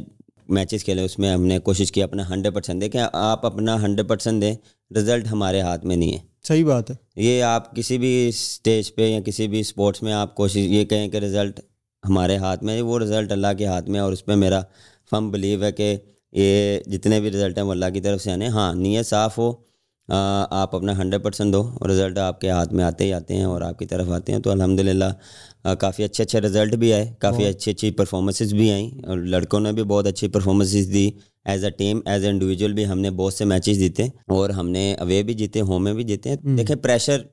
मैचेस खेले उसमें हमने कोशिश की अपना हंड्रेड परसेंट देखें आप अपना हंड्रेड परसेंट दें रिजल्ट हमारे हाथ में नहीं है सही बात है ये आप किसी भी स्टेज पे या किसी भी स्पोर्ट्स में आप कोशिश ये कहें कि रिज़ल्ट हमारे हाथ में वो रिज़ल्ट अल्लाह के हाथ में और उस पर मेरा फम बिलीव है कि ये जितने भी रिज़ल्ट हैं अल्लाह की तरफ से आने हाँ नीयत साफ़ हो आ, आप अपना हंड्रेड परसेंट दो रिज़ल्ट आपके हाथ में आते ही आते हैं और आपकी तरफ आते हैं तो अल्हम्दुलिल्लाह काफ़ी अच्छे अच्छे रिज़ल्ट भी आए काफ़ी अच्छी अच्छी परफॉर्मेंसेज भी आई और लड़कों ने भी बहुत अच्छी परफॉर्मेंसेज दी as a team as a individual भी हमने बहुत से मैचेस जीते और हमने अवे भी जीते होम में भी जीते हम्म। देखें प्रेशर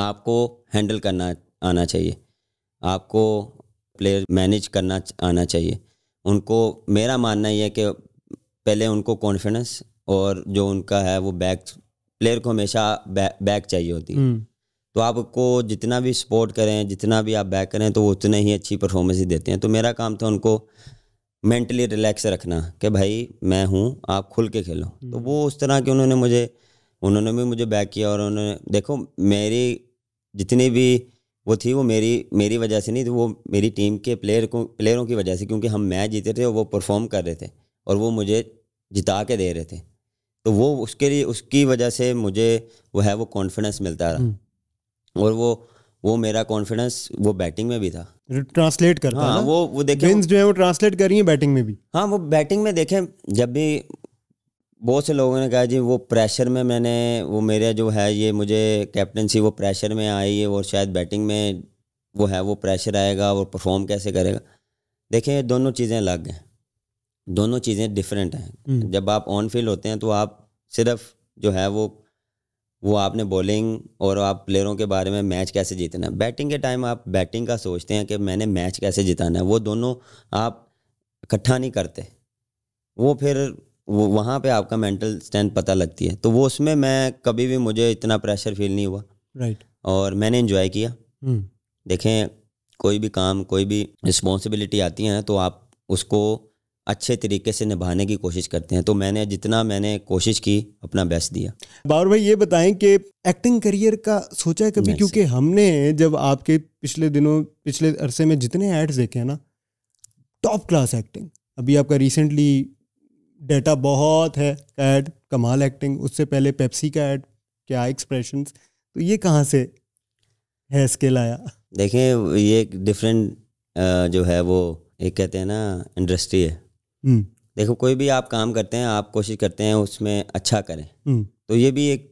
आपको हैंडल करना आना चाहिए आपको प्लेयर मैनेज करना आना चाहिए उनको मेरा मानना ये है कि पहले उनको कॉन्फिडेंस और जो उनका है वो बैक प्लेयर को हमेशा बै, बैक चाहिए होती है हम्म। तो आपको जितना भी सपोर्ट करें जितना भी आप बैक करें तो वो उतने ही अच्छी परफॉर्मेंस ही देते हैं तो मेरा काम था उनको मेंटली रिलैक्स रखना कि भाई मैं हूँ आप खुल के खेलो हम्म। तो वो उस तरह के उन्होंने मुझे उन्होंने भी मुझे बैक किया और उन्होंने देखो मेरी जितनी भी वो थी वो मेरी मेरी वजह से नहीं थी वो मेरी टीम के प्लेयर को प्लेयरों की वजह से क्योंकि हम मैच जीते थे और वो परफॉर्म कर रहे थे और वो मुझे जिता के दे रहे थे तो वो उसके लिए उसकी वजह से मुझे वो है वो कॉन्फिडेंस मिलता रहा हम्म। और वो वो मेरा कॉन्फिडेंस वो बैटिंग में भी था ट्रांसलेट करता हाँ, वो वो देखें जो है वो ट्रांसलेट कर रही है बैटिंग में भी हाँ वो बैटिंग में देखें जब भी बहुत से लोगों ने कहा जी वो प्रेशर में मैंने वो मेरे जो है ये मुझे कैप्टनसी वो प्रेशर में आई है और शायद बैटिंग में वो है वो प्रेशर आएगा वो परफॉर्म कैसे करेगा देखें दोनों चीज़ें अलग हैं दोनों चीज़ें डिफरेंट हैं हम्म। जब आप ऑन फील्ड होते हैं तो आप सिर्फ जो है वो वो आपने बॉलिंग और आप प्लेयरों के बारे में मैच कैसे जीतना है बैटिंग के टाइम आप बैटिंग का सोचते हैं कि मैंने मैच कैसे जिताना है वो दोनों आप इकट्ठा नहीं करते वो फिर वो वहाँ पे आपका मेंटल स्ट्रेंथ पता लगती है तो वो उसमें मैं कभी भी मुझे इतना प्रेशर फील नहीं हुआ राइट right. और मैंने इन्जॉय किया हम्म। देखें कोई भी काम कोई भी रिस्पॉन्सिबिलिटी आती है तो आप उसको अच्छे तरीके से निभाने की कोशिश करते हैं तो मैंने जितना मैंने कोशिश की अपना बेस्ट दिया बाबर भाई ये बताएं कि एक्टिंग करियर का सोचा है कभी क्योंकि हमने जब आपके पिछले दिनों पिछले अरसे में जितने एड्स देखे हैं ना टॉप क्लास एक्टिंग अभी आपका रिसेंटली डेटा बहुत है ऐड कमाल एक्टिंग उससे पहले पेप्सी का एड क्या एक्सप्रेशन तो ये कहाँ से है स्केल आया देखें ये डिफरेंट जो है वो एक कहते हैं ना इंडस्ट्री है हम्म। देखो कोई भी आप काम करते हैं आप कोशिश करते हैं उसमें अच्छा करें हम्म। तो ये भी एक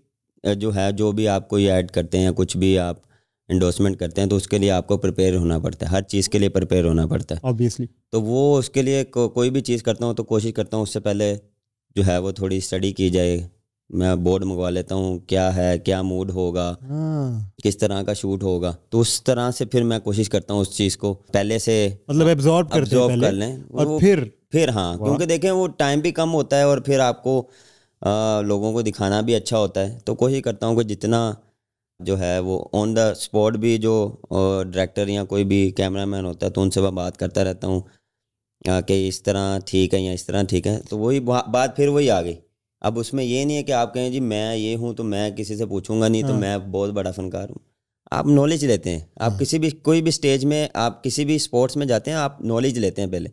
जो है जो भी आप कोई ऐड करते हैं कुछ भी आप इंडोसमेंट करते हैं तो उसके लिए आपको प्रिपेयर होना पड़ता है हर चीज़ के लिए प्रिपेयर होना पड़ता है ऑब्वियसली तो वो उसके लिए को, कोई भी चीज़ करता हूँ तो कोशिश करता हूँ उससे पहले जो है वो थोड़ी स्टडी की जाए मैं बोर्ड मंगवा लेता हूँ क्या है क्या मूड होगा हाँ। किस तरह का शूट होगा तो उस तरह से फिर मैं कोशिश करता हूँ उस चीज़ को पहले से मतलब कर लें और फिर फिर हाँ क्योंकि देखें वो टाइम भी कम होता है और फिर आपको आ, लोगों को दिखाना भी अच्छा होता है तो कोशिश करता हूँ कि जितना जो है वो ऑन द स्पॉट भी जो डायरेक्टर या कोई भी कैमरा मैन होता है तो उनसे मैं बात करता रहता हूँ कि इस तरह ठीक है या इस तरह ठीक है तो वही बा, बात फिर वही आ गई अब उसमें ये नहीं है कि आप कहें जी मैं ये हूँ तो मैं किसी से पूछूंगा नहीं तो हाँ। तो मैं बहुत बड़ा फनकार हूँ आप नॉलेज लेते हैं आप हाँ। किसी भी कोई भी स्टेज में आप किसी भी स्पोर्ट्स में जाते हैं आप नॉलेज लेते हैं पहले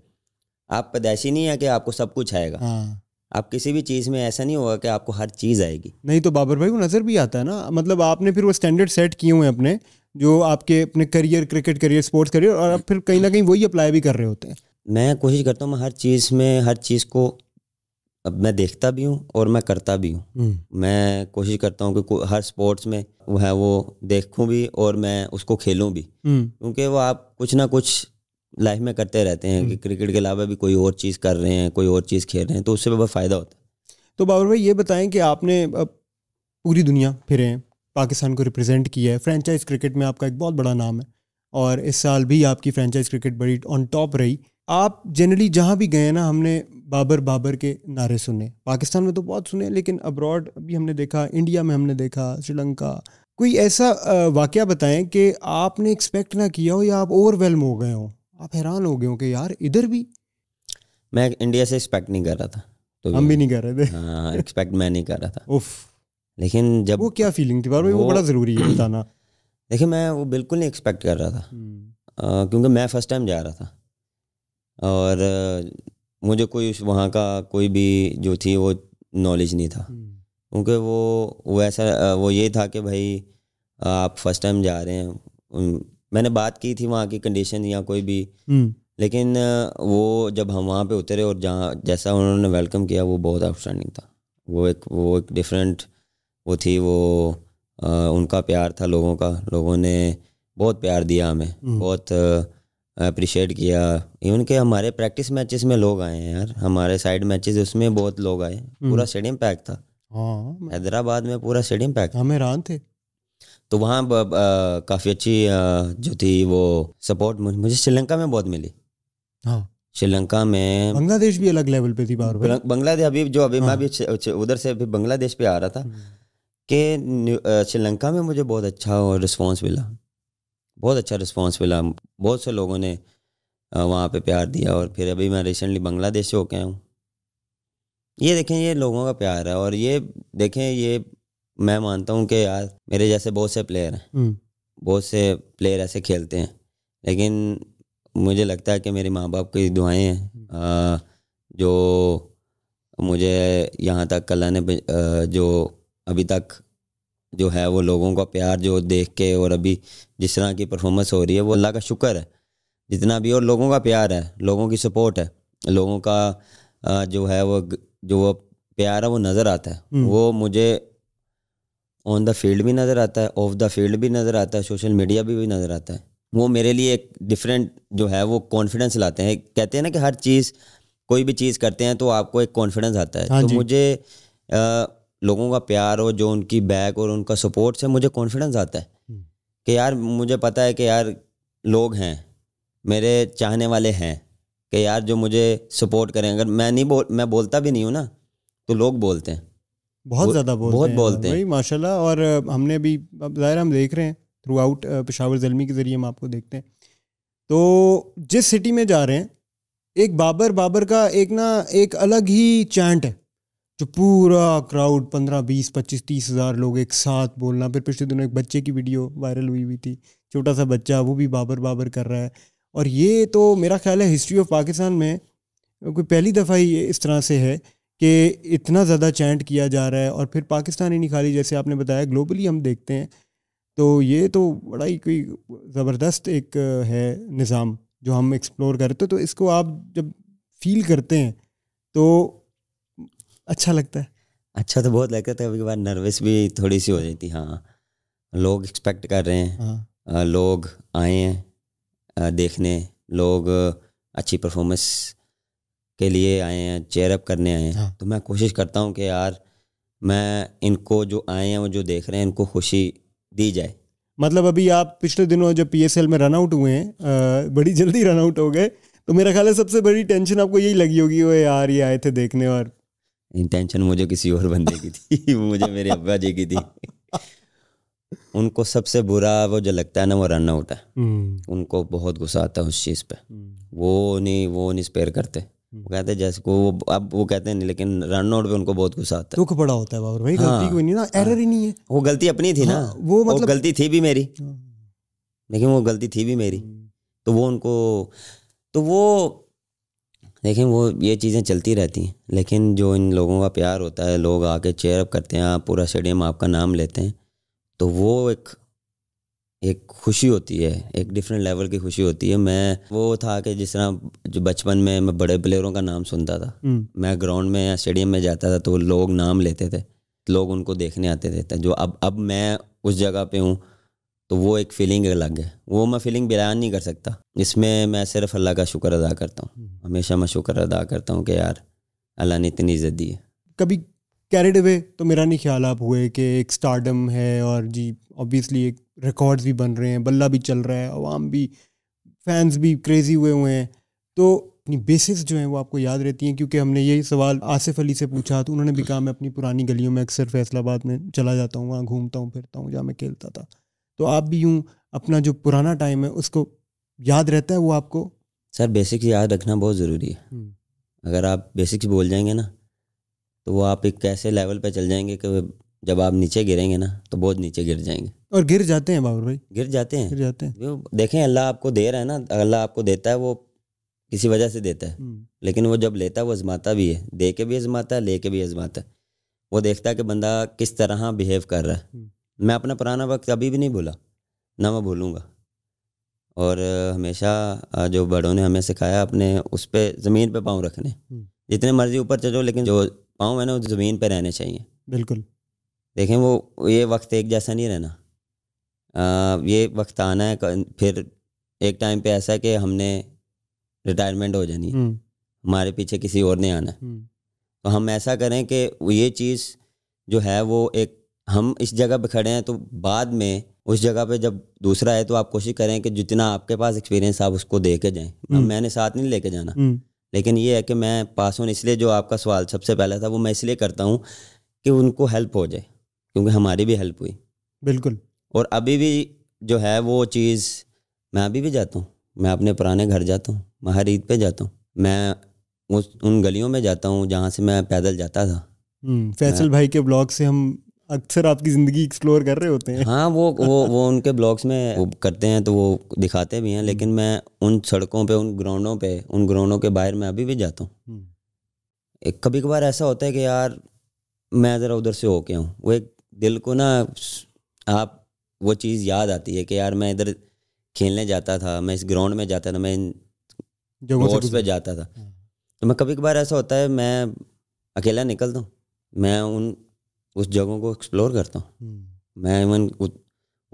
आप पैदाशी नहीं है कि आपको सब कुछ आएगा हाँ। आप किसी भी चीज़ में ऐसा नहीं होगा कि आपको हर चीज़ आएगी नहीं तो बाबर भाई को नज़र भी आता है ना मतलब आपने फिर वो स्टैंडर्ड सेट किए हुए अपने जो आपके अपने career cricket career sports career और आप फिर कहीं ना कहीं वही अप्लाई भी कर रहे होते हैं मैं कोशिश करता हूँ मैं हर चीज़ में हर चीज़ को अब मैं देखता भी हूँ और मैं करता भी हूँ हम्म। मैं कोशिश करता हूँ कि हर स्पोर्ट्स में वो है वो देखूँ भी और मैं उसको खेलूँ भी हम्म। क्योंकि वो आप कुछ ना कुछ लाइफ में करते रहते हैं कि क्रिकेट हम्म। के अलावा भी कोई और चीज़ कर रहे हैं कोई और चीज़ खेल रहे हैं तो उससे भी बहुत फ़ायदा होता है तो बाबर भाई ये बताएं कि आपने पूरी दुनिया फिरे हैं पाकिस्तान को रिप्रेजेंट किया है फ्रेंचाइज क्रिकेट में आपका एक बहुत बड़ा नाम है और इस साल भी आपकी फ्रेंचाइज क्रिकेट बड़ी ऑन टॉप रही आप जनरली जहाँ भी गए ना हमने बाबर बाबर के नारे सुने पाकिस्तान में तो बहुत सुने लेकिन अब्रॉड भी हमने देखा इंडिया में हमने देखा श्रीलंका कोई ऐसा वाक़ बताएं कि आपने एक्सपेक्ट ना किया हो या आप ओवरवेलम हो गए हों आप हैरान हो गए हो कि यार इधर भी मैं इंडिया से एक्सपेक्ट नहीं कर रहा था तो हम भी नहीं कर रहे थे हाँ एक्सपेक्ट मैं नहीं कर रहा था उफ लेकिन जब वो क्या फीलिंग थी बार वो, वो बड़ा ज़रूरी है बताना देखिए मैं वो बिल्कुल नहीं एक्सपेक्ट कर रहा था आ, हम्म। क्योंकि मैं फर्स्ट टाइम जा रहा था और मुझे कोई वहाँ का कोई भी जो थी वो नॉलेज नहीं था हम्म। क्योंकि वो वो ऐसा वो ये था कि भाई आप फर्स्ट टाइम जा रहे हैं मैंने बात की थी वहाँ की कंडीशन या कोई भी हम्म। लेकिन वो जब हम वहाँ पे उतरे और जहाँ जैसा उन्होंने वेलकम किया वो बहुत आउटस्टैंडिंग था वो एक वो एक डिफरेंट वो थी वो आ, उनका प्यार था लोगों का लोगों ने बहुत प्यार दिया हमें हम्म। बहुत अप्रिशिएट किया इवन के हमारे प्रैक्टिस मैचेस में लोग आए हैं यार हमारे साइड मैचेस उसमें बहुत लोग आए हम्म। पूरा स्टेडियम पैक था हाँ, हैदराबाद में पूरा स्टेडियम पैक हम हैरान थे तो वहाँ काफ़ी अच्छी जो थी वो सपोर्ट मुझे श्रीलंका में बहुत मिली हाँ श्रीलंका में बांग्लादेश भी अलग लेवल पे थी बार बांग्लादेश अभी जो अभी हाँ। मैं अभी उधर से अभी बांग्लादेश पे आ रहा था हम्म। कि श्रीलंका में मुझे बहुत अच्छा और रिस्पॉन्स मिला बहुत अच्छा रिस्पॉन्स मिला बहुत से लोगों ने वहाँ पे प्यार दिया और फिर अभी मैं रिसेंटली बांग्लादेश से होके आया हूँ ये देखें ये लोगों का प्यार है और ये देखें ये मैं मानता हूँ कि यार मेरे जैसे बहुत से प्लेयर हैं हम्म। बहुत से प्लेयर ऐसे खेलते हैं लेकिन मुझे लगता है कि मेरे माँ बाप की दुआएं हैं हम्म। जो मुझे यहाँ तक अल्लाह ने जो अभी तक जो है वो लोगों का प्यार जो देख के और अभी जिस तरह की परफॉर्मेंस हो रही है वो अल्लाह का शुक्र है जितना भी और लोगों का प्यार है लोगों की सपोर्ट है लोगों का जो है वो जो वो प्यार है वो नज़र आता है हम्म। वो मुझे ऑन द फील्ड भी नज़र आता है ऑफ द फील्ड भी नज़र आता है सोशल मीडिया भी, भी नज़र आता है वो मेरे लिए एक डिफरेंट जो है वो कॉन्फिडेंस लाते हैं कहते हैं ना कि हर चीज़ कोई भी चीज़ करते हैं तो आपको एक कॉन्फिडेंस आता है हाँ तो मुझे आ, लोगों का प्यार और जो उनकी बैक और उनका सपोर्ट से मुझे कॉन्फिडेंस आता है हम्म। कि यार मुझे पता है कि यार लोग हैं मेरे चाहने वाले हैं कि यार जो मुझे सपोर्ट करें अगर मैं नहीं बोल मैं बोलता भी नहीं हूँ ना तो लोग बोलते हैं बहुत ज़्यादा बोलते बहुत हैं, बोलते हैं भाई माशाल्लाह और हमने भी अब ज़ाहिर हम देख रहे हैं थ्रू आउट पेशावर जलमी के ज़रिए हम आपको देखते हैं तो जिस सिटी में जा रहे हैं एक बाबर बाबर का एक ना एक अलग ही चैंट है जो पूरा क्राउड पंद्रह बीस पच्चीस तीस हज़ार लोग एक साथ बोलना फिर पिछले दिनों एक बच्चे की वीडियो वायरल हुई हुई थी छोटा सा बच्चा वो भी बाबर बाबर कर रहा है और ये तो मेरा ख्याल है हिस्ट्री ऑफ पाकिस्तान में कोई पहली दफ़ा ही इस तरह से है कि इतना ज़्यादा चैंट किया जा रहा है और फिर पाकिस्तान ही नहीं खाली जैसे आपने बताया ग्लोबली हम देखते हैं तो ये तो बड़ा ही कोई ज़बरदस्त एक है निज़ाम जो हम एक्सप्लोर करते थे तो इसको आप जब फील करते हैं तो अच्छा लगता है अच्छा तो बहुत लगता है कभी बार नर्वस भी थोड़ी सी हो जाती हाँ लोग एक्सपेक्ट कर रहे हैं हाँ। लोग आए हैं देखने लोग अच्छी परफॉर्मेंस के लिए आए हैं चेयरअप करने आए हैं हाँ। तो मैं कोशिश करता हूँ कि यार मैं इनको जो आए हैं वो जो देख रहे हैं इनको खुशी दी जाए मतलब अभी आप पिछले दिनों जब पी में रन आउट हुए हैं बड़ी जल्दी रन आउट हो गए तो मेरा ख्याल है सबसे बड़ी टेंशन आपको यही लगी होगी वो यार ये आए थे देखने और टेंशन मुझे किसी और बंदे की थी मुझे मेरे अब्बा जी की थी उनको सबसे बुरा वो जो लगता है ना वो रन आउट है हम्म। उनको बहुत गुस्सा आता है उस चीज़ पे हम्म। वो नहीं वो नहीं स्पेयर करते हम्म। वो कहते हैं जैसे को वो अब वो कहते हैं नहीं लेकिन रन आउट पे उनको बहुत गुस्सा आता है दुख पड़ा होता है बाबर भाई हाँ, गलती कोई नहीं ना एरर हाँ, ही नहीं है वो गलती अपनी थी हाँ, ना वो मतलब वो गलती थी भी मेरी हाँ, लेकिन वो गलती थी भी मेरी हम्म। तो वो उनको तो वो देखें वो ये चीज़ें चलती रहती हैं लेकिन जो इन लोगों का प्यार होता है लोग आके चेयरअप करते हैं पूरा स्टेडियम आपका नाम लेते हैं तो वो एक एक खुशी होती है एक डिफरेंट लेवल की खुशी होती है मैं वो था कि जिस तरह जो बचपन में मैं बड़े प्लेयरों का नाम सुनता था हम्म। मैं ग्राउंड में या स्टेडियम में जाता था तो लोग नाम लेते थे लोग उनको देखने आते थे तो जो अब अब मैं उस जगह पे हूँ तो वो एक फीलिंग अलग है वो मैं फीलिंग बयान नहीं कर सकता इसमें मैं सिर्फ अल्लाह का शुक्र अदा करता हूँ हम्म। हमेशा मैं शुक्र अदा करता हूँ कि यार अल्लाह ने इतनी इज्जत दी है कभी कैरिड अवे तो मेरा नहीं ख्याल आप हुए कि एक स्टारडम है और जी ऑब्वियसली एक रिकॉर्ड्स भी बन रहे हैं बल्ला भी चल रहा है आवाम भी फैंस भी क्रेज़ी हुए हुए हैं तो अपनी बेसिस जो हैं वो आपको याद रहती हैं क्योंकि हमने यही सवाल आसिफ अली से पूछा तो उन्होंने भी कहा मैं अपनी पुरानी गलियों में अक्सर फैसलाबाद में चला जाता हूँ वहाँ घूमता हूँ फिरता हूँ जहाँ मैं खेलता था तो आप भी यूँ अपना जो पुराना टाइम है उसको याद रहता है वो आपको सर बेसिक्स याद रखना बहुत ज़रूरी है हम्म। अगर आप बेसिक्स बोल जाएंगे ना तो वो आप एक कैसे लेवल पे चल जाएंगे कि जब आप नीचे गिरेंगे ना तो बहुत नीचे गिर जाएंगे और गिर जाते हैं बाबर भाई गिर जाते हैं गिर जाते हैं देखें अल्लाह आपको दे रहा है ना अल्लाह आपको देता है वो किसी वजह से देता है हम्म। लेकिन वो जब लेता है वो आजमाता भी है दे के भी आजमाता है ले के भी आजमाता है वो देखता है कि बंदा किस तरह बिहेव कर रहा है हम्म। मैं अपना पुराना वक्त अभी भी नहीं भूला ना मैं भूलूँगा और हमेशा जो बड़ों ने हमें सिखाया अपने उस पर ज़मीन पर पाँव रखने हम्म। जितने मर्जी ऊपर चलो लेकिन जो पाँव है ना वो ज़मीन पर रहने चाहिए बिल्कुल देखें वो ये वक्त एक जैसा नहीं रहना आ, ये वक्त आना है फिर एक टाइम पे ऐसा है कि हमने रिटायरमेंट हो जानी है हम्म। हमारे पीछे किसी और ने आना है हम्म। तो हम ऐसा करें कि ये चीज़ जो है वो एक हम इस जगह पे खड़े हैं तो बाद में उस जगह पे जब दूसरा है तो आप कोशिश करें कि जितना आपके पास एक्सपीरियंस आप उसको दे के जाएं हम्म। मैंने साथ नहीं लेके जाना लेकिन ये है कि मैं पास ऑन इसलिए जो आपका सवाल सबसे पहला था वो मैं इसलिए करता हूँ कि उनको हेल्प हो जाए क्योंकि हमारी भी हेल्प हुई बिल्कुल और अभी भी जो है वो चीज़ मैं अभी भी जाता हूँ मैं अपने पुराने घर जाता हूँ मैं हर ईद पर जाता हूँ मैं उस उन गलियों में जाता हूँ जहाँ से मैं पैदल जाता था हम्म, फैसल भाई के ब्लॉग से हम अक्सर आपकी ज़िंदगी एक्सप्लोर कर रहे होते हैं हाँ वो वो वो उनके ब्लॉग्स में वो करते हैं तो वो दिखाते भी हैं लेकिन मैं उन सड़कों पे उन ग्राउंडों पे उन ग्राउंडों के बाहर मैं अभी भी जाता हूँ हम्म। कभी कभार ऐसा होता है कि यार मैं ज़रा उधर से होके आऊँ वो एक दिल को ना आप वो चीज़ याद आती है कि यार मैं इधर खेलने जाता था मैं इस ग्राउंड में जाता था मैं इन पे जाता था हम्म। तो मैं कभी कभार ऐसा होता है मैं अकेला निकलता हूँ मैं उन उस जगहों को एक्सप्लोर करता हूँ हम्म। मैं इवन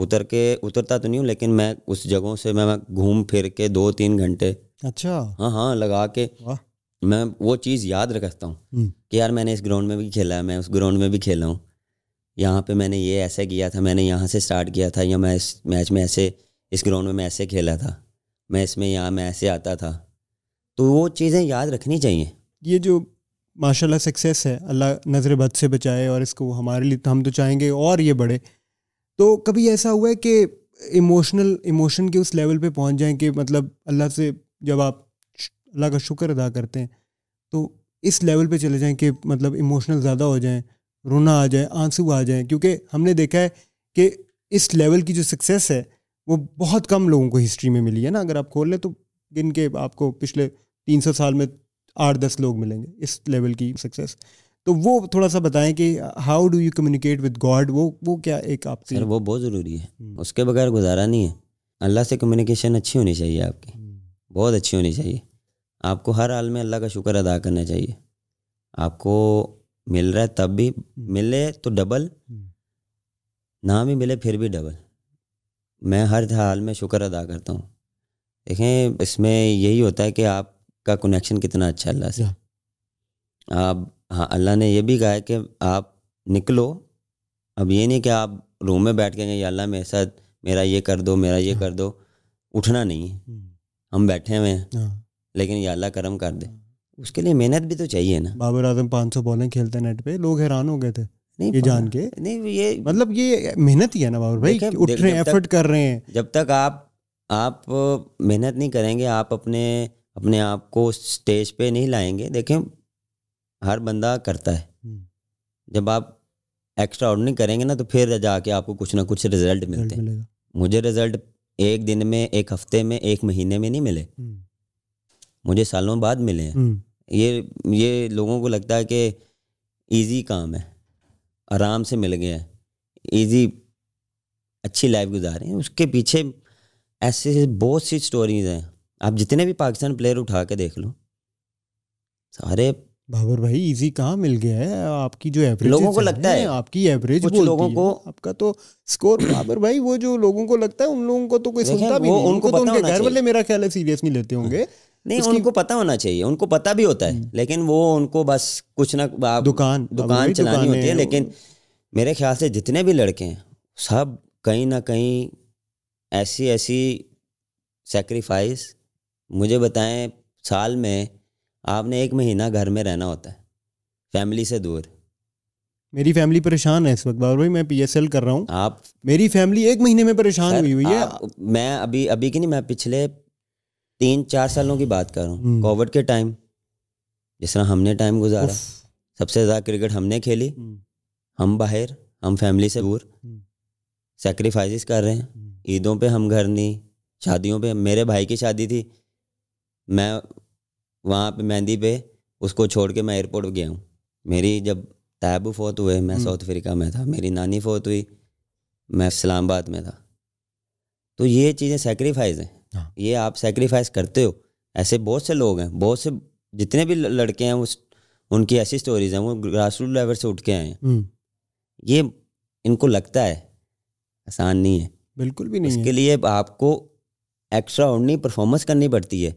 उतर के उतरता तो नहीं हूँ लेकिन मैं उस जगहों से मैं घूम फिर के दो तीन घंटे अच्छा हाँ हाँ लगा के मैं वो चीज़ याद रखता हूँ हम्म। कि यार मैंने इस ग्राउंड में भी खेला है मैं उस ग्राउंड में भी खेला हूँ यहाँ पे मैंने ये ऐसे किया था मैंने यहाँ से स्टार्ट किया था या मैं इस मैच में ऐसे इस ग्राउंड में मैं ऐसे खेला था मैं इसमें यहाँ मैं ऐसे आता था तो वो चीज़ें याद रखनी चाहिए ये जो माशाल्लाह सक्सेस है अल्लाह नज़र बद से बचाए और इसको हमारे लिए हम तो चाहेंगे और ये बढ़े तो कभी ऐसा हुआ है कि इमोशनल इमोशन के उस लेवल पे पहुंच जाएं कि मतलब अल्लाह से जब आप अल्लाह का शुक्र अदा करते हैं तो इस लेवल पे चले जाएं कि मतलब इमोशनल ज़्यादा हो जाएं रोना आ जाए आंसू आ जाएं क्योंकि हमने देखा है कि इस लेवल की जो सक्सेस है वो बहुत कम लोगों को हिस्ट्री में मिली है ना अगर आप खोल लें तो गिन के आपको पिछले तीन सौ साल में आठ दस लोग मिलेंगे इस लेवल की सक्सेस तो वो थोड़ा सा बताएं कि how do you communicate with God वो वो क्या एक आपकी सर वो बहुत ज़रूरी है हम्म। उसके बगैर गुजारा नहीं है अल्लाह से कम्युनिकेशन अच्छी होनी चाहिए आपकी हम्म। बहुत अच्छी होनी चाहिए आपको हर हाल में अल्लाह का शुक्र अदा करना चाहिए आपको मिल रहा है तब भी हम्म। मिले तो डबल ना भी मिले फिर भी डबल मैं हर हाल में शुक्र अदा करता हूँ देखें इसमें यही होता है कि आप का कनेक्शन कितना अच्छा अल्लाह से आप हाँ अल्लाह ने यह भी कहा है कि आप निकलो अब ये नहीं कि आप रूम में बैठ गए या अल्लाह मेरे साथ मेरा ये कर दो मेरा ये कर दो उठना नहीं है hmm. हम बैठे हुए हैं लेकिन ये अल्लाह करम कर दे उसके लिए मेहनत भी तो चाहिए ना बाबर आजम पाँच सौ बॉलें खेलते नेट पे लोग हैरान हो गए थे नहीं ये जान हाँ, के नहीं ये मतलब ये मेहनत ही है ना बाबर भाई उठ रहे हैं एफर्ट कर रहे हैं जब तक आप आप मेहनत नहीं करेंगे आप अपने अपने आप को स्टेज पे नहीं लाएंगे देखें हर बंदा करता है हम्म। जब आप एक्स्ट्रा ऑर्डनिंग करेंगे ना तो फिर जाके आपको कुछ ना कुछ रिजल्ट मिलते हैं मुझे रिजल्ट एक दिन में एक हफ्ते में एक महीने में नहीं मिले हम्म। मुझे सालों बाद मिले हैं हम्म। ये ये लोगों को लगता है कि इजी काम है आराम से मिल गया है ईजी अच्छी लाइफ गुजारे हैं उसके पीछे ऐसे बहुत सी स्टोरीज हैं आप जितने भी पाकिस्तान प्लेयर उठा के देख लो सारे बाबर भाई इजी कहाँ मिल गया है आपकी जो एवरेज लोगों को लगता है है आपकी एवरेज कुछ लोगों को आपका तो स्कोर बाबर भाई वो जो लोगों को लगता है उन लोगों को तो कोई सुनता भी नहीं उनको तो उनके घर वाले मेरा ख्याल है सीरियस नहीं लेते होंगे नहीं उनको पता होना चाहिए उनको पता भी होता है हम्म। लेकिन वो उनको बस कुछ ना दुकान दुकान चलानी होती है लेकिन मेरे ख्याल से जितने भी लड़के हैं सब कहीं ना कहीं ऐसी ऐसी सेक्रीफाइस मुझे बताएं साल में आपने एक महीना घर में रहना होता है फैमिली से दूर मेरी फैमिली परेशान है इस वक्त बाबर भाई मैं पीएसएल कर रहा हूँ आप मेरी फैमिली एक महीने में परेशान हुई हुई है मैं अभी अभी की नहीं मैं पिछले तीन चार सालों की बात कर रहा हूँ हम्म। कोविड के टाइम जिस तरह हमने टाइम गुजारा सबसे ज़्यादा क्रिकेट हमने खेली हम्म। हम बाहर हम फैमिली से दूर सेक्रीफाइस हम्म। कर रहे हैं ईदों पे हम घर नहीं शादियों पे मेरे भाई की शादी थी मैं वहाँ पे मेहंदी पे उसको छोड़ के मैं एयरपोर्ट गया हूँ मेरी जब तैब फोत हुए मैं हम्म। साउथ अफ्रीका में था मेरी नानी फोत हुई मैं इस्लामाबाद में था तो ये चीज़ें सेक्रीफाइस हैं हाँ। ये आप सेक्रीफाइस करते हो ऐसे बहुत से लोग हैं बहुत से जितने भी लड़के हैं उस उनकी ऐसी स्टोरीज हैं वो ग्रास रूट लेवल से उठ के आए हैं हम्म। ये इनको लगता है आसान नहीं है बिल्कुल भी नहीं इसके लिए आपको एक्स्ट्रा ऑर्डनरी परफॉर्मेंस करनी पड़ती है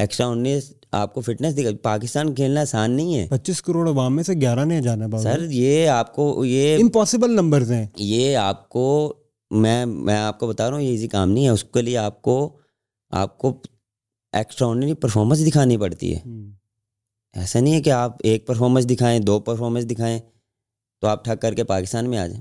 एक्स्ट्रा उन्नीस आपको फिटनेस दिखा पाकिस्तान खेलना आसान नहीं है पच्चीस करोड़ अवाम में से ग्यारह ने जाना सर ये आपको ये इम्पॉसिबल नंबर हैं ये आपको मैं मैं आपको बता रहा हूँ ये इजी काम नहीं है उसके लिए आपको आपको एक्स्ट्रॉर्डनरी परफॉर्मेंस दिखानी पड़ती है हम्म। ऐसा नहीं है कि आप एक परफॉर्मेंस दिखाएं दो परफॉर्मेंस दिखाएं तो आप ठग करके पाकिस्तान में आ जाएं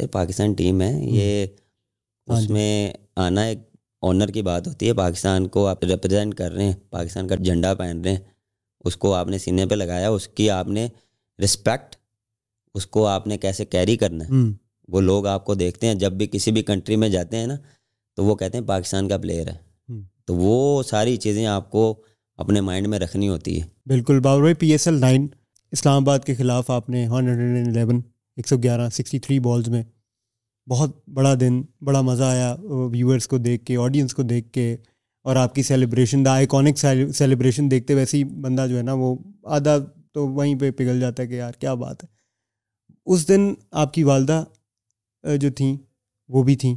सर पाकिस्तान टीम है ये हम्म। हाँ उसमें आना एक ऑनर की बात होती है पाकिस्तान को आप रिप्रेजेंट कर रहे हैं पाकिस्तान का झंडा पहन रहे हैं उसको आपने सीने पे लगाया उसकी आपने रिस्पेक्ट उसको आपने कैसे कैरी करना है हम्म। वो लोग आपको देखते हैं जब भी किसी भी कंट्री में जाते हैं ना तो वो कहते हैं पाकिस्तान का प्लेयर है हम्म। तो वो सारी चीज़ें आपको अपने माइंड में रखनी होती है बिल्कुल बाबर भाई P S L nine Islamabad के खिलाफ आपने हंड्रेड एंड एलेवन एक सौ ग्यारह सिक्सटी थ्री बॉल्स में बहुत बड़ा दिन बड़ा मज़ा आया व्यूअर्स को देख के ऑडियंस को देख के और आपकी सेलिब्रेशन द आइकॉनिक सेलिब्रेशन देखते वैसे ही बंदा जो है ना वो आधा तो वहीं पे पिघल जाता है कि यार क्या बात है उस दिन आपकी वालदा जो थी वो भी थी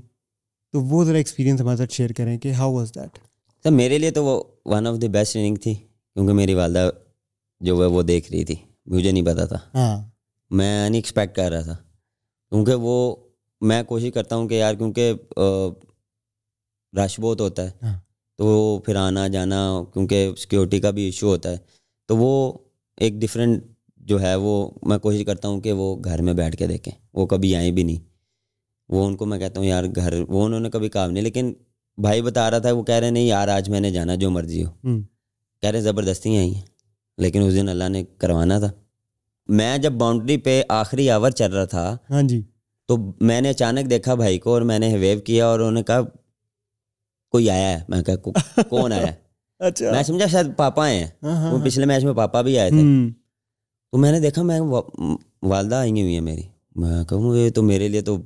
तो वो ज़रा एक्सपीरियंस हमारे साथ शेयर करें कि हाउ वाज दैट सर मेरे लिए तो वो one of the best inning थी क्योंकि मेरी वालदा जो है वो देख रही थी मुझे नहीं पता था हाँ मैं अनएक्सपेक्ट कर रहा था क्योंकि वो मैं कोशिश करता हूँ कि यार क्योंकि रश बहुत होता है हाँ। तो फिर आना जाना क्योंकि सिक्योरिटी का भी इशू होता है तो वो एक डिफरेंट जो है वो मैं कोशिश करता हूँ कि वो घर में बैठ के देखें वो कभी आए भी नहीं वो उनको मैं कहता हूँ यार घर वो उन्होंने कभी काम नहीं लेकिन भाई बता रहा था वो कह रहे नहीं यार आज मैंने जाना जो मर्जी हो हम्म। कह रहे ज़बरदस्ती आई हैं लेकिन उस दिन अल्लाह ने करवाना था मैं जब बाउंड्री पे आखिरी आवर चल रहा था हाँ जी तो मैंने अचानक देखा भाई को और मैंने वेव किया और उन्होंने कहा कोई आया है मैं कहा कौन आया अच्छा मैं समझा शायद पापा आए हैं हाँ, हाँ, वो हाँ। पिछले मैच में पापा भी आए थे हम्म। तो मैंने देखा मैं वालदा आई हुई है मेरी मैं कहूँ ये तो मेरे लिए तो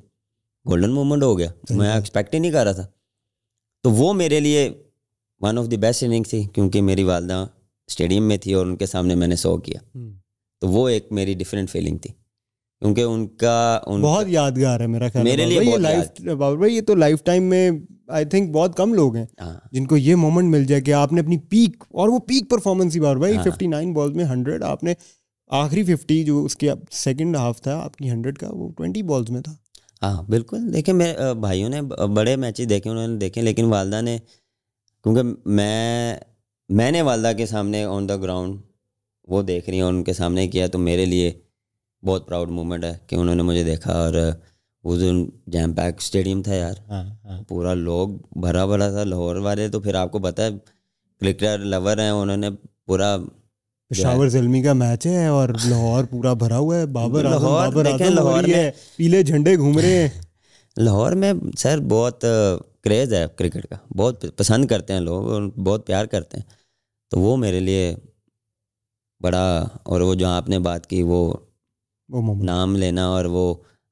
गोल्डन मोमेंट हो गया मैं एक्सपेक्ट ही नहीं कर रहा था तो वो मेरे लिए one of the best inning थी क्योंकि मेरी वालदा स्टेडियम में थी और उनके सामने मैंने शो किया हम्म। तो वो एक मेरी डिफरेंट फीलिंग थी क्योंकि उनका, उनका बहुत यादगार है मेरा ख्याल मेरे लिए ये लाइफ बाबू भाई ये तो लाइफ टाइम में आई थिंक बहुत कम लोग हैं हाँ। जिनको ये मोमेंट मिल जाए कि आपने अपनी पीक और वो पीक परफॉर्मेंस ही बाबू भाई फिफ्टी नाइन बॉल्स में हंड्रेड आपने आखिरी फिफ्टी जो उसके सेकेंड हाफ था आपकी हंड्रेड का वो ट्वेंटी बॉल्स में था हाँ बिल्कुल देखे मेरे भाइयों ने बड़े मैच देखे उन्होंने देखे लेकिन वालदा ने क्योंकि मैं मैंने वालदा के सामने ऑन द ग्राउंड वो देख रही हूँ उनके सामने किया तो मेरे लिए बहुत प्राउड मोमेंट है कि उन्होंने मुझे देखा और वो जो जैम पैक स्टेडियम था यार हाँ, हाँ. पूरा लोग भरा भरा था लाहौर वाले तो फिर आपको पता है क्रिकेटर लवर हैं उन्होंने पूरा पेशावर जलमी का मैच है और लाहौर पूरा भरा हुआ है बाबर लाहौर लाहौर में पीले झंडे घूम रहे हैं लाहौर में सर बहुत क्रेज़ है क्रिकेट का बहुत पसंद करते हैं लोग बहुत प्यार करते हैं तो वो मेरे लिए बड़ा और वो जो आपने बात की वो वो नाम लेना और वो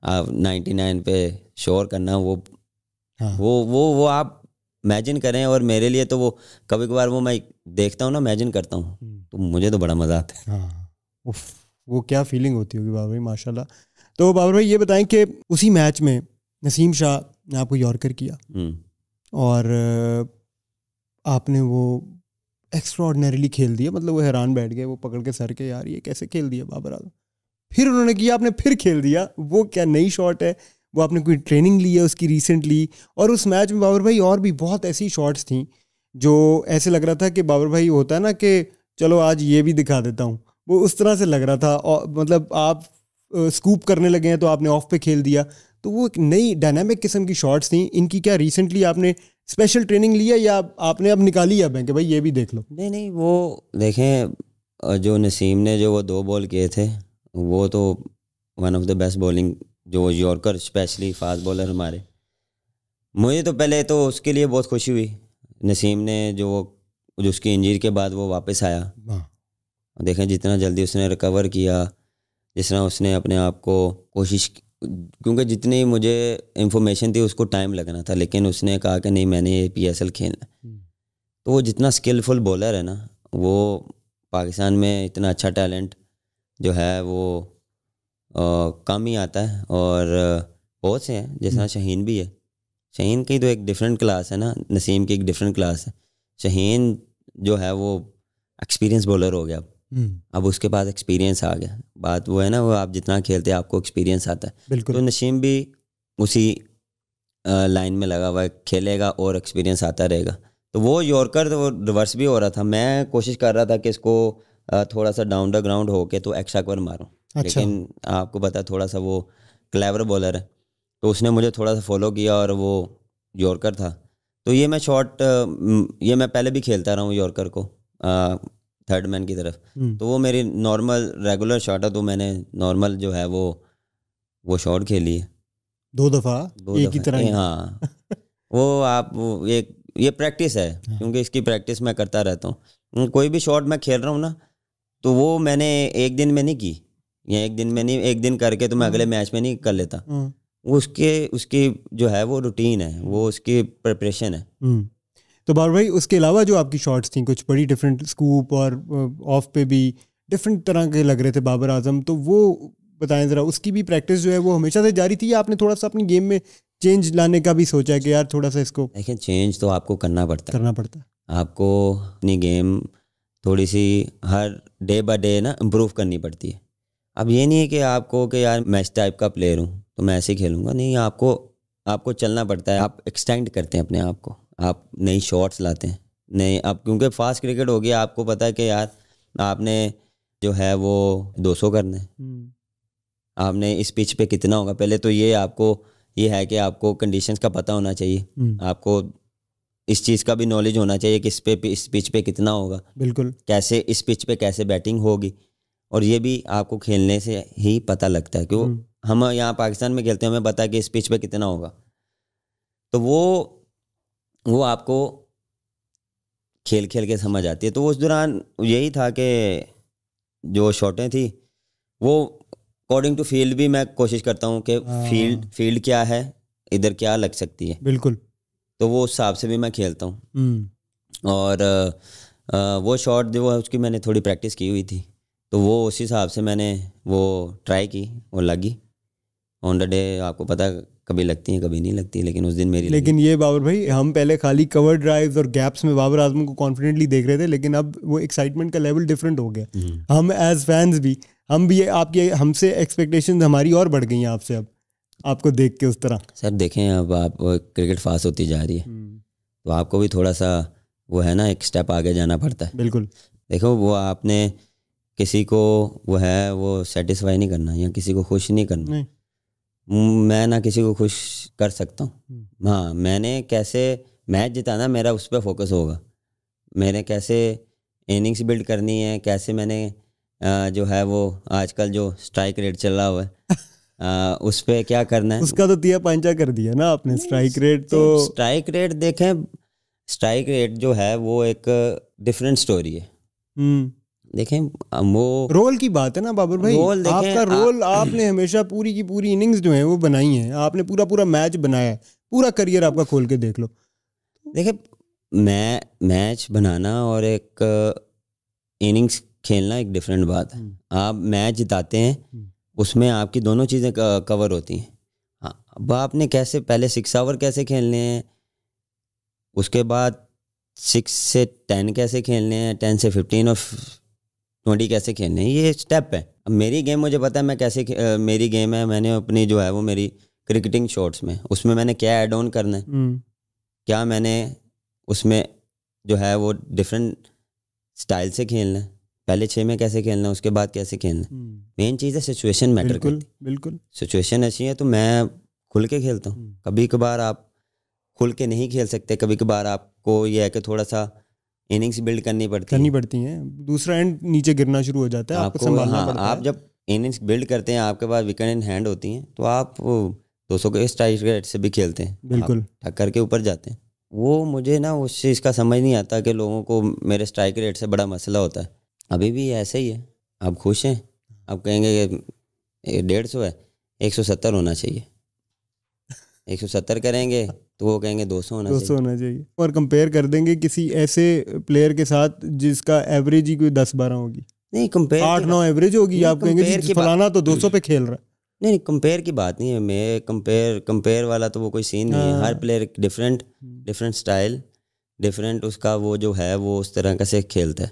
नाइन्टी नाइन पे शोर करना वो हाँ। वो वो वो आप इमेजिन करें और मेरे लिए तो वो कभी कभार वो मैं देखता हूँ ना इमेजिन करता हूँ हम्म। तो मुझे तो बड़ा मज़ा आता है हाँ वो क्या फीलिंग होती होगी बाबा भाई माशाल्लाह तो बाबर भाई ये बताएं कि उसी मैच में नसीम शाह ने आपको यॉर्कर किया हम्म। और आपने वो एक्स्ट्रॉर्डनरीली खेल दिया मतलब वो हैरान बैठ गए वो पकड़ के सर के यार ये कैसे खेल दिया बाबर आजम फिर उन्होंने किया आपने फिर खेल दिया वो क्या नई शॉट है वो आपने कोई ट्रेनिंग ली है उसकी रिसेंटली और उस मैच में बाबर भाई और भी बहुत ऐसी शॉट्स थी जो ऐसे लग रहा था कि बाबर भाई होता है ना कि चलो आज ये भी दिखा देता हूँ वो उस तरह से लग रहा था और मतलब आप स्कूप करने लगे हैं तो आपने ऑफ पे खेल दिया तो वो एक नई डायनामिक किस्म की शॉट्स थी इनकी क्या रिसेंटली आपने स्पेशल ट्रेनिंग लिया या आपने अब निकाली अब है कि भाई ये भी देख लो नहीं नहीं वो देखें जो नसीम ने जो वो दो बॉल किए थे वो तो one of the best bowling जो यॉर्कर स्पेशली फास्ट बॉलर हमारे मुझे तो पहले तो उसके लिए बहुत खुशी हुई नसीम ने जो जो उसकी इंजरी के बाद वो वापस आया हाँ। देखें जितना जल्दी उसने रिकवर किया जिस तरह उसने अपने आप को कोशिश क्योंकि जितनी मुझे इंफॉर्मेशन थी उसको टाइम लगना था लेकिन उसने कहा कि नहीं मैंने ये पी एस एल खेलना हम्म। तो वो जितना स्किलफुल बॉलर है ना वो पाकिस्तान में इतना अच्छा टैलेंट जो है वो कम ही आता है और बहुत से हैं जैसा हम्म। शहीन भी है शहीन की तो एक डिफरेंट क्लास है ना नसीम की एक डिफरेंट क्लास है शहीन जो है वो एक्सपीरियंस बॉलर हो गया अब हम्म। अब उसके पास एक्सपीरियंस आ गया बात वो है ना वो आप जितना खेलते हैं आपको एक्सपीरियंस आता है तो नसीम भी उसी लाइन में लगा हुआ है खेलेगा और एक्सपीरियंस आता रहेगा तो वो यॉर्कर तो वो रिवर्स भी हो रहा था मैं कोशिश कर रहा था कि इसको थोड़ा सा डाउन द ग्राउंड होके तो एक्स्ट्रा कवर मारूँ अच्छा। लेकिन आपको पता थोड़ा सा वो क्लेवर बॉलर है तो उसने मुझे थोड़ा सा फॉलो किया और वो यॉर्कर था तो ये मैं शॉट ये मैं पहले भी खेलता रहा हूँ यॉर्कर को थर्ड मैन की तरफ हम्म। तो वो मेरी नॉर्मल रेगुलर शॉट है तो मैंने नॉर्मल जो है वो वो शॉट खेली है दो दफ़ा दो एक ही तरह हाँ वो आप ये ये प्रैक्टिस है हाँ। क्योंकि इसकी प्रैक्टिस मैं करता रहता हूँ कोई भी शॉट मैं खेल रहा हूँ ना तो वो मैंने एक दिन में नहीं की या एक दिन में नहीं एक दिन करके तो मैं अगले हम्म। मैच में नहीं कर लेता हम्म। वो उसके उसकी जो है वो रूटीन है वो उसकी प्रिपरेशन है हम्म। तो बार भाई उसके अलावा जो आपकी शॉट्स थी कुछ बड़ी डिफरेंट स्कूप और ऑफ पे भी डिफरेंट तरह के लग रहे थे बाबर आजम तो वो बताएं ज़रा उसकी भी प्रैक्टिस जो है वो हमेशा से जारी थी या आपने थोड़ा सा अपनी गेम में चेंज लाने का भी सोचा कि यार थोड़ा सा इसको देखिए चेंज तो आपको करना पड़ता करना पड़ता आपको अपनी गेम थोड़ी सी हर डे बाय डे ना इम्प्रूव करनी पड़ती है अब ये नहीं है कि आपको कि यार मैच टाइप का प्लेयर हूँ तो मैं ऐसे ही खेलूँगा नहीं आपको आपको चलना पड़ता है आप एक्सटेंड करते हैं अपने आप को आप नई शॉट्स लाते हैं नहीं आप क्योंकि फास्ट क्रिकेट हो गया आपको पता है कि यार आपने जो है वो सौ करना है हम्म। आपने इस पिच पे कितना होगा पहले तो ये आपको ये है कि आपको कंडीशंस का पता होना चाहिए हम्म। आपको इस चीज़ का भी नॉलेज होना चाहिए कि इस पे इस पिच पे कितना होगा बिल्कुल कैसे इस पिच पे कैसे बैटिंग होगी और ये भी आपको खेलने से ही पता लगता है क्यों हम्म। हम यहाँ पाकिस्तान में खेलते हैं हमें पता है कि इस पिच पे कितना होगा तो वो वो आपको खेल खेल के समझ आती है तो उस दौरान यही था कि जो शॉटें थी वो अकॉर्डिंग टू फील्ड भी मैं कोशिश करता हूँ कि फील्ड हाँ। फील्ड क्या है इधर क्या लग सकती है बिल्कुल तो वो उस हिसाब से भी मैं खेलता हूँ हम्म। और आ, आ, वो शॉट जो है उसकी मैंने थोड़ी प्रैक्टिस की हुई थी तो वो उस हिसाब से मैंने वो ट्राई की और लगी ऑन द डे आपको पता कभी लगती है कभी नहीं लगती लेकिन उस दिन मेरी लेकिन ये बाबर भाई हम पहले खाली कवर ड्राइव्स और गैप्स में बाबर आजम को कॉन्फिडेंटली देख रहे थे लेकिन अब वो एक्साइटमेंट का लेवल डिफरेंट हो गया हम्म। हम एज फैंस भी हम भी आपके हमसे एक्सपेक्टेशन हमारी और बढ़ गई हैं आपसे अब आपको देख के उस तरह सर देखें अब आप क्रिकेट फास्ट होती जा रही है हम्म। तो आपको भी थोड़ा सा वो है ना एक स्टेप आगे जाना पड़ता है बिल्कुल देखो वो आपने किसी को वो है वो सेटिस्फाई नहीं करना या किसी को खुश नहीं करना नहीं। हम्म, मैं ना किसी को खुश कर सकता हूँ हम्म। हाँ मैंने कैसे मैच जिताना मेरा उस पर फोकस होगा मैंने कैसे इनिंग्स बिल्ड करनी है कैसे मैंने जो है वो आजकल जो स्ट्राइक रेट चल रहा हुआ है आ, उस पर क्या करना है उसका तो दिया पंचा कर दिया ना आपने स्ट्राइक रेट तो स्ट्राइक रेट तो- देखें स्ट्राइक रेट जो है वो एक डिफरेंट स्टोरी है हम्म। देखें वो रोल की बात है ना बाबर भाई रोल आपका रोल आ... आपने हमेशा पूरी की पूरी इनिंग्स जो है वो बनाई है आपने पूरा पूरा मैच बनाया है पूरा करियर आपका खोल के देख लो देखे मैं मैच बनाना और एक इनिंग्स खेलना एक डिफरेंट बात है हम्म। आप मैच जिताते हैं हम्म। उसमें आपकी दोनों चीज़ें कवर होती हैं हाँ अब आपने कैसे पहले सिक्स आवर कैसे खेलने हैं उसके बाद सिक्स से टेन कैसे खेलने हैं टेन से फिफ्टीन और ट्वेंटी कैसे खेलने हैं ये स्टेप है अब मेरी गेम मुझे पता है मैं कैसे मेरी गेम है मैंने अपनी जो है वो मेरी क्रिकेटिंग शॉट्स में उसमें मैंने क्या ऐड ऑन करना है हम्म। क्या मैंने उसमें जो है वो डिफरेंट स्टाइल से खेलना है पहले छः में कैसे खेलना है उसके बाद कैसे खेलना मेन हम्म। चीज़ है सिचुएशन मैटर बिल्कुल बिल्कुल सिचुएशन अच्छी है तो मैं खुल के खेलता हूँ हम्म। कभी कभार आप खुल के नहीं खेल सकते कभी कभार आपको यह है कि थोड़ा सा इनिंग्स बिल्ड करनी पड़ती करनी पड़ती हैं दूसरा एंड नीचे गिरना शुरू हो जाता है आपको संभालना हाँ, पड़ता आप है। जब इनिंग्स बिल्ड करते हैं आपके पास विकेट इन हैंड होती हैं तो आप दो सौ के स्ट्राइक रेट से भी खेलते हैं बिल्कुल टक्कर के ऊपर जाते हैं वो मुझे ना उससे इसका समझ नहीं आता कि लोगों को मेरे स्ट्राइक रेट से बड़ा मसला होता है अभी भी ऐसे ही है आप खुश हैं आप कहेंगे कि डेढ़ सौ है एक सौ सत्तर होना चाहिए एक सौ सत्तर करेंगे तो वो कहेंगे दो सौ होना दो सौ होना चाहिए और कंपेयर कर देंगे किसी ऐसे प्लेयर के साथ जिसका एवरेज ही कोई दस बारह होगी नहीं कंपेयर आठ नौ एवरेज होगी आप कहेंगे फलाना तो दो सौ पे खेल रहा है नहीं नहीं कंपेयर की बात नहीं है मैं कंपेयर कंपेयर वाला तो वो कोई सीन नहीं है हाँ। हर player different different style different उसका वो जो है वो उस तरह का से खेलता है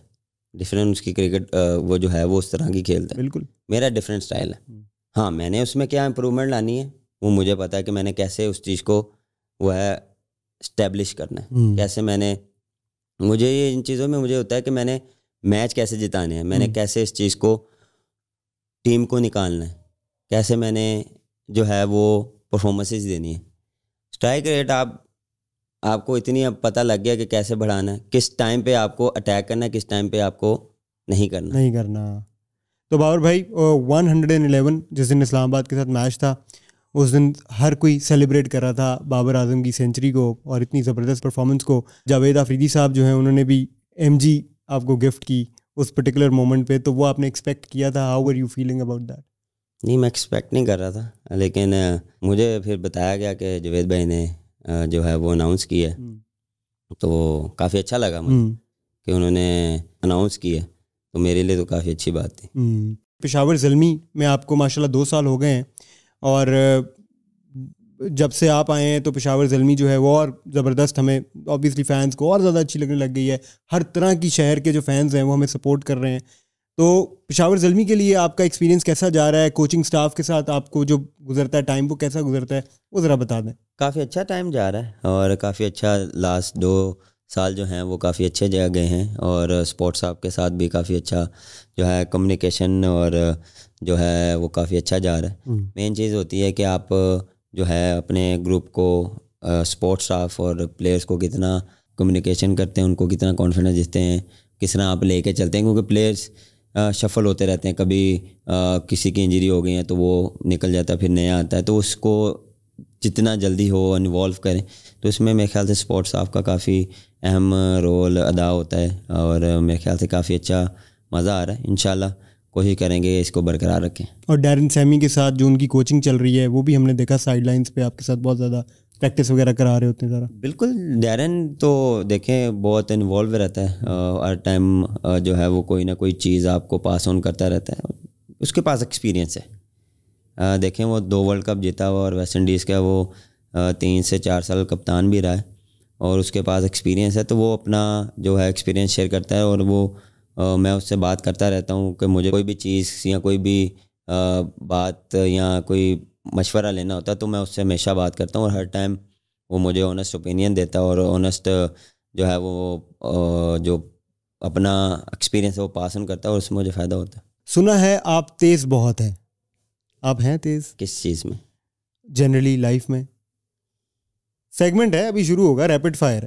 डिफरेंट उसकी क्रिकेट वो जो है वो उस तरह की खेलता है बिल्कुल मेरा डिफरेंट स्टाइल है हम्म। हाँ मैंने उसमें क्या इम्प्रूवमेंट लानी है वो मुझे पता है कि मैंने कैसे उस चीज़ को वो है स्टैब्लिश करना है हम्म। कैसे मैंने मुझे ये इन चीज़ों में मुझे होता है कि मैंने मैच कैसे जिताने हैं मैंने हम्म। कैसे इस चीज़ को टीम को निकालना है कैसे मैंने जो है वो परफॉर्मेंसेस देनी है स्ट्राइक रेट आप आपको इतनी अब पता लग गया कि कैसे बढ़ाना है किस टाइम पे आपको अटैक करना है किस टाइम पे आपको नहीं करना नहीं करना तो बाबर भाई वन हंड्रेड एंड एलेवन जिस दिन इस्लामाबाद के साथ मैच था उस दिन हर कोई सेलिब्रेट कर रहा था बाबर आजम की सेंचुरी को और इतनी ज़बरदस्त परफॉर्मेंस को जावेद आफरीदी साहब जो है उन्होंने भी एम आपको गिफ्ट की उस पर्टिकुलर मोमेंट पे तो वो आपने एक्सपेक्ट किया था how are you feeling about that नहीं मैं एक्सपेक्ट नहीं कर रहा था लेकिन मुझे फिर बताया गया कि जावेद भाई ने जो है वो अनाउंस की है तो काफ़ी अच्छा लगा मुझे हम्म। कि उन्होंने अनाउंस किया तो मेरे लिए तो काफ़ी अच्छी बात थी हम्म। पिशावर जलमी में आपको माशाल्लाह दो साल हो गए हैं और जब से आप आए हैं तो पिशावर जलमी जो है वो और ज़बरदस्त हमें ऑब्वियसली फ़ैन्स को और ज़्यादा अच्छी लगने लग गई है हर तरह की शहर के जो फैन्स हैं वो हमें सपोर्ट कर रहे हैं तो पिशावर जलमी के लिए आपका एक्सपीरियंस कैसा जा रहा है कोचिंग स्टाफ के साथ आपको जो गुजरता है टाइम वो कैसा गुजरता है वो ज़रा बता दें काफ़ी अच्छा टाइम जा रहा है और काफ़ी अच्छा लास्ट दो साल जो हैं वो काफ़ी अच्छे जगह गए हैं और स्पोर्ट्स साहब के साथ भी काफ़ी अच्छा जो है कम्युनिकेशन और जो है वो काफ़ी अच्छा जा रहा है मेन हम्म। चीज़ होती है कि आप जो है अपने ग्रुप को स्पोर्ट्स स्टाफ और प्लेयर्स को कितना कम्युनिकेशन करते हैं उनको कितना कॉन्फिडेंस देते हैं किस तरह आप लेके चलते हैं क्योंकि प्लेयर्स शफल होते रहते हैं कभी किसी की इंजरी हो गई है तो वो निकल जाता है फिर नया आता है तो उसको जितना जल्दी हो इन्वॉल्व करें तो इसमें मेरे ख्याल से स्पोर्ट्स आपका काफ़ी अहम रोल अदा होता है और मेरे ख्याल से काफ़ी अच्छा मज़ा आ रहा है इन कोशिश करेंगे इसको बरकरार रखें और डैरन सैमी के साथ जो उनकी कोचिंग चल रही है वो भी हमने देखा साइड पे आपके साथ बहुत ज़्यादा प्रैक्टिस वगैरह करा रहे होते हैं ज़रा बिल्कुल डैरन तो देखें बहुत इन्वॉल्व रहता है हर टाइम जो है वो कोई ना कोई चीज़ आपको पास ऑन करता रहता है उसके पास एक्सपीरियंस है देखें वो दो वर्ल्ड कप जीता हुआ और वेस्ट इंडीज़ का वो तीन से चार साल कप्तान भी रहा है और उसके पास एक्सपीरियंस है तो वो अपना जो है एक्सपीरियंस शेयर करता है और वो आ, मैं उससे बात करता रहता हूँ कि मुझे कोई भी चीज़ या कोई भी बात या कोई मशवरा लेना होता है तो मैं उससे हमेशा बात करता हूँ और हर टाइम वो मुझे ऑनेस्ट ओपिनियन देता है और ऑनेस्ट जो है वो जो अपना एक्सपीरियंस है वो पास ऑन करता है और उससे मुझे फ़ायदा होता है सुना है आप तेज़ बहुत हैं आप हैं तेज़ किस चीज़ में जनरली लाइफ में सेगमेंट है अभी शुरू होगा रैपिड फायर